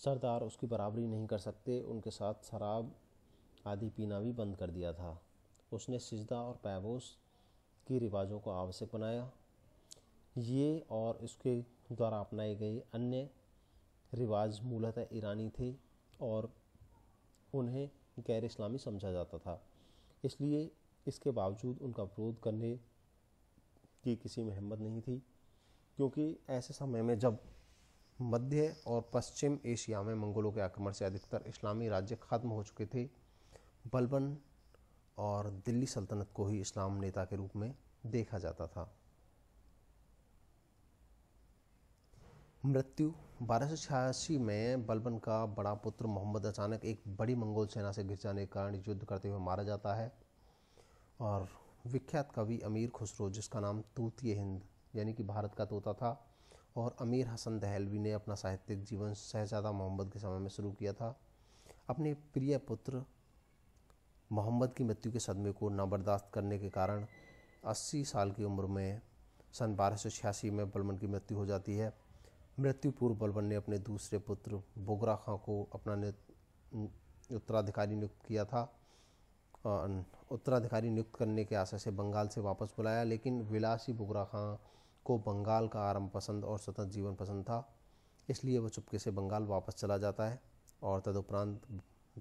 सरदार उसकी बराबरी नहीं कर सकते उनके साथ शराब आदि पीना भी बंद कर दिया था उसने सिजदा और पैबोस की रिवाजों को आवश्यक बनाया ये और इसके द्वारा अपनाई गई अन्य रिवाज मूलतः ईरानी थे और उन्हें गैर इस्लामी समझा जाता था इसलिए इसके बावजूद उनका विरोध करने की किसी में हिम्मत नहीं थी क्योंकि ऐसे समय में जब मध्य और पश्चिम एशिया में मंगोलों के आक्रमण से अधिकतर इस्लामी राज्य खत्म हो चुके थे बलबन और दिल्ली सल्तनत को ही इस्लाम नेता के रूप में देखा जाता था मृत्यु बारह में बलबन का बड़ा पुत्र मोहम्मद अचानक एक बड़ी मंगोल सेना से घिर जाने के कारण युद्ध करते हुए मारा जाता है और विख्यात कवि अमीर खुसरो जिसका नाम तूतीय हिंद यानी कि भारत का तोता था और अमीर हसन दहलवी ने अपना साहित्यिक जीवन शहजादा मोहम्मद के समय में शुरू किया था अपने प्रिय पुत्र मोहम्मद की मृत्यु के सदमे को नाबर्दाश्त करने के कारण 80 साल की उम्र में सन बारह में बलमन की मृत्यु हो जाती है मृत्युपूर्व बलबन ने अपने दूसरे पुत्र बोगरा खां को अपना उत्तराधिकारी नियुक्त किया था उत्तराधिकारी नियुक्त करने के आशय से बंगाल से वापस बुलाया लेकिन विलासी बोगरा खां को बंगाल का आराम पसंद और स्वतंत्र जीवन पसंद था इसलिए वह चुपके से बंगाल वापस चला जाता है और तदुपरांत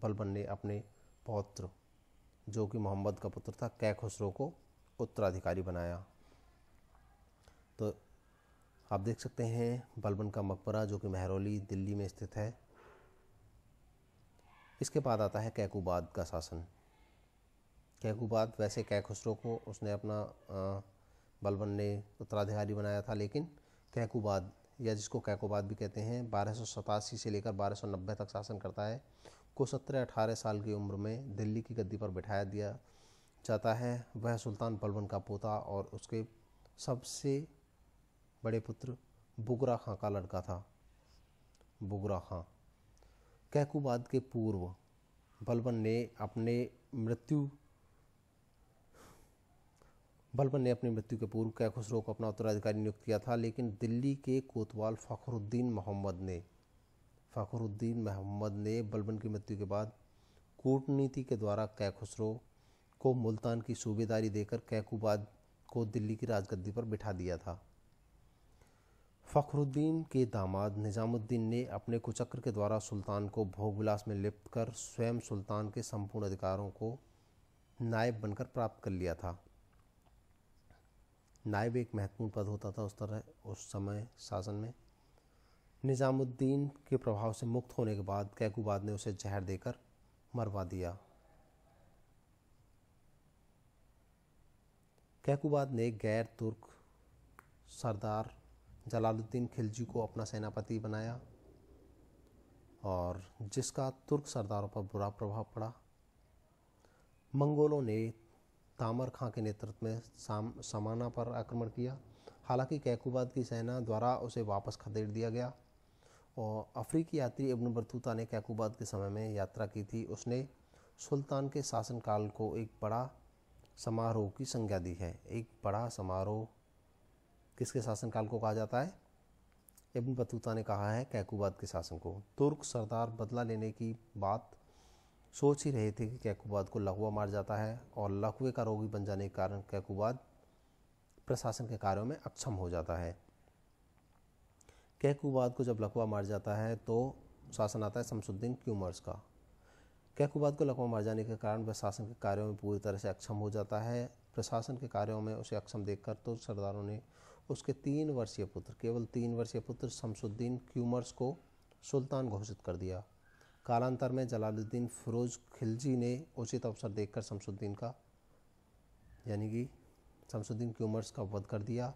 बलबन ने अपने पौत्र जो कि मोहम्मद का पुत्र था खुसरो को उत्तराधिकारी बनाया तो आप देख सकते हैं बलबन का मकबरा जो कि महरौली दिल्ली में स्थित है इसके बाद आता है कैकुबाद का शासन कैकुबाद वैसे कैकुसरो को उसने अपना बलबन ने उत्तराधिकारी बनाया था लेकिन कैकुबाद या जिसको कैकोबाद भी कहते हैं बारह से लेकर बारह तक शासन करता है को सत्रह अठारह साल की उम्र में दिल्ली की गद्दी पर बिठाया दिया जाता है वह सुल्तान बलबन का पोता और उसके सबसे बड़े पुत्र बुगरा खां का लड़का था बुगरा खां कैकुबाद के पूर्व बलबन ने अपने मृत्यु बलबन ने अपनी मृत्यु के पूर्व कैखुसरो को अपना उत्तराधिकारी नियुक्त किया था लेकिन दिल्ली के कोतवाल फ़खरुद्दीन मोहम्मद ने फ़खरुद्दीन मोहम्मद ने बलबन की मृत्यु के बाद कूटनीति के द्वारा कैखुसरो को मुल्तान की सूबेदारी देकर कैकुबाद को दिल्ली की राजगद्दी पर बिठा दिया था फ़खरुद्दीन के दामाद निज़ामुद्दीन ने अपने कुचक्र के द्वारा सुल्तान को भोगविलास में लिप्त कर स्वयं सुल्तान के संपूर्ण अधिकारों को नायब बनकर प्राप्त कर लिया था नायब एक महत्वपूर्ण पद होता था उस तरह उस समय शासन में निज़ामुद्दीन के प्रभाव से मुक्त होने के बाद कैकूबाद ने उसे जहर देकर मरवा दिया कैकूबाद ने गैर तुर्क सरदार जलालुद्दीन खिलजी को अपना सेनापति बनाया और जिसका तुर्क सरदारों पर बुरा प्रभाव पड़ा मंगोलों ने तामर खां के नेतृत्व में साम समाना पर आक्रमण किया हालांकि कैकुबाद की सेना द्वारा उसे वापस खदेड़ दिया गया और अफ्रीकी यात्री इब्न बतूता ने कैकूबाद के समय में यात्रा की थी उसने सुल्तान के शासनकाल को एक बड़ा समारोह की संज्ञा दी है एक बड़ा समारोह किसके शासनकाल को कहा जाता है इब्न बतूता ने कहा है कैकूबाद के शासन को तुर्क सरदार बदला लेने की बात सोच ही रहे थे कि कैकूबाद को लकवा मार जाता है और लकवे का रोगी बन जाने के कारण कैकूबाद प्रशासन के कार्यों में अक्षम हो जाता है कैकूबाद को जब लकवा मार जाता है तो शासन आता है शमसुद्दीन क्यूमर्स का कैकूबाद को लकवा मार जाने के कारण वह शासन के कार्यों में पूरी तरह से अक्षम हो जाता है प्रशासन के कार्यों में उसे अक्षम देखकर तो सरदारों ने उसके तीन वर्षीय पुत्र केवल तीन वर्षीय पुत्र शमसुद्दीन क्यूमर्स को सुल्तान घोषित कर दिया कालांतर में जलालुद्दीन फिरोज खिलजी ने उचित अवसर देखकर शमसुद्दीन का यानी कि शमसुद्दीन क्यूमर्स का वध कर दिया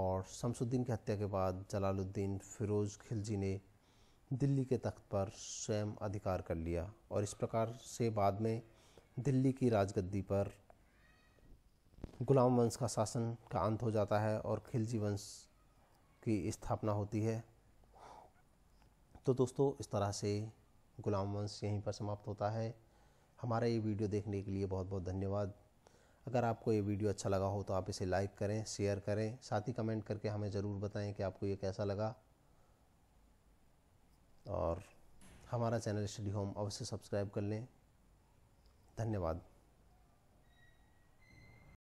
और शमसुद्दीन की हत्या के बाद जलालुद्दीन फिरोज खिलजी ने दिल्ली के तख्त पर स्वयं अधिकार कर लिया और इस प्रकार से बाद में दिल्ली की राजगद्दी पर गुलाम वंश का शासन का अंत हो जाता है और खिलजी वंश की स्थापना होती है तो दोस्तों इस तरह से गुलाम वंश यहीं पर समाप्त होता है हमारा ये वीडियो देखने के लिए बहुत बहुत धन्यवाद अगर आपको ये वीडियो अच्छा लगा हो तो आप इसे लाइक करें शेयर करें साथ ही कमेंट करके हमें ज़रूर बताएं कि आपको ये कैसा लगा और हमारा चैनल स्टडी होम अवश्य सब्सक्राइब कर लें धन्यवाद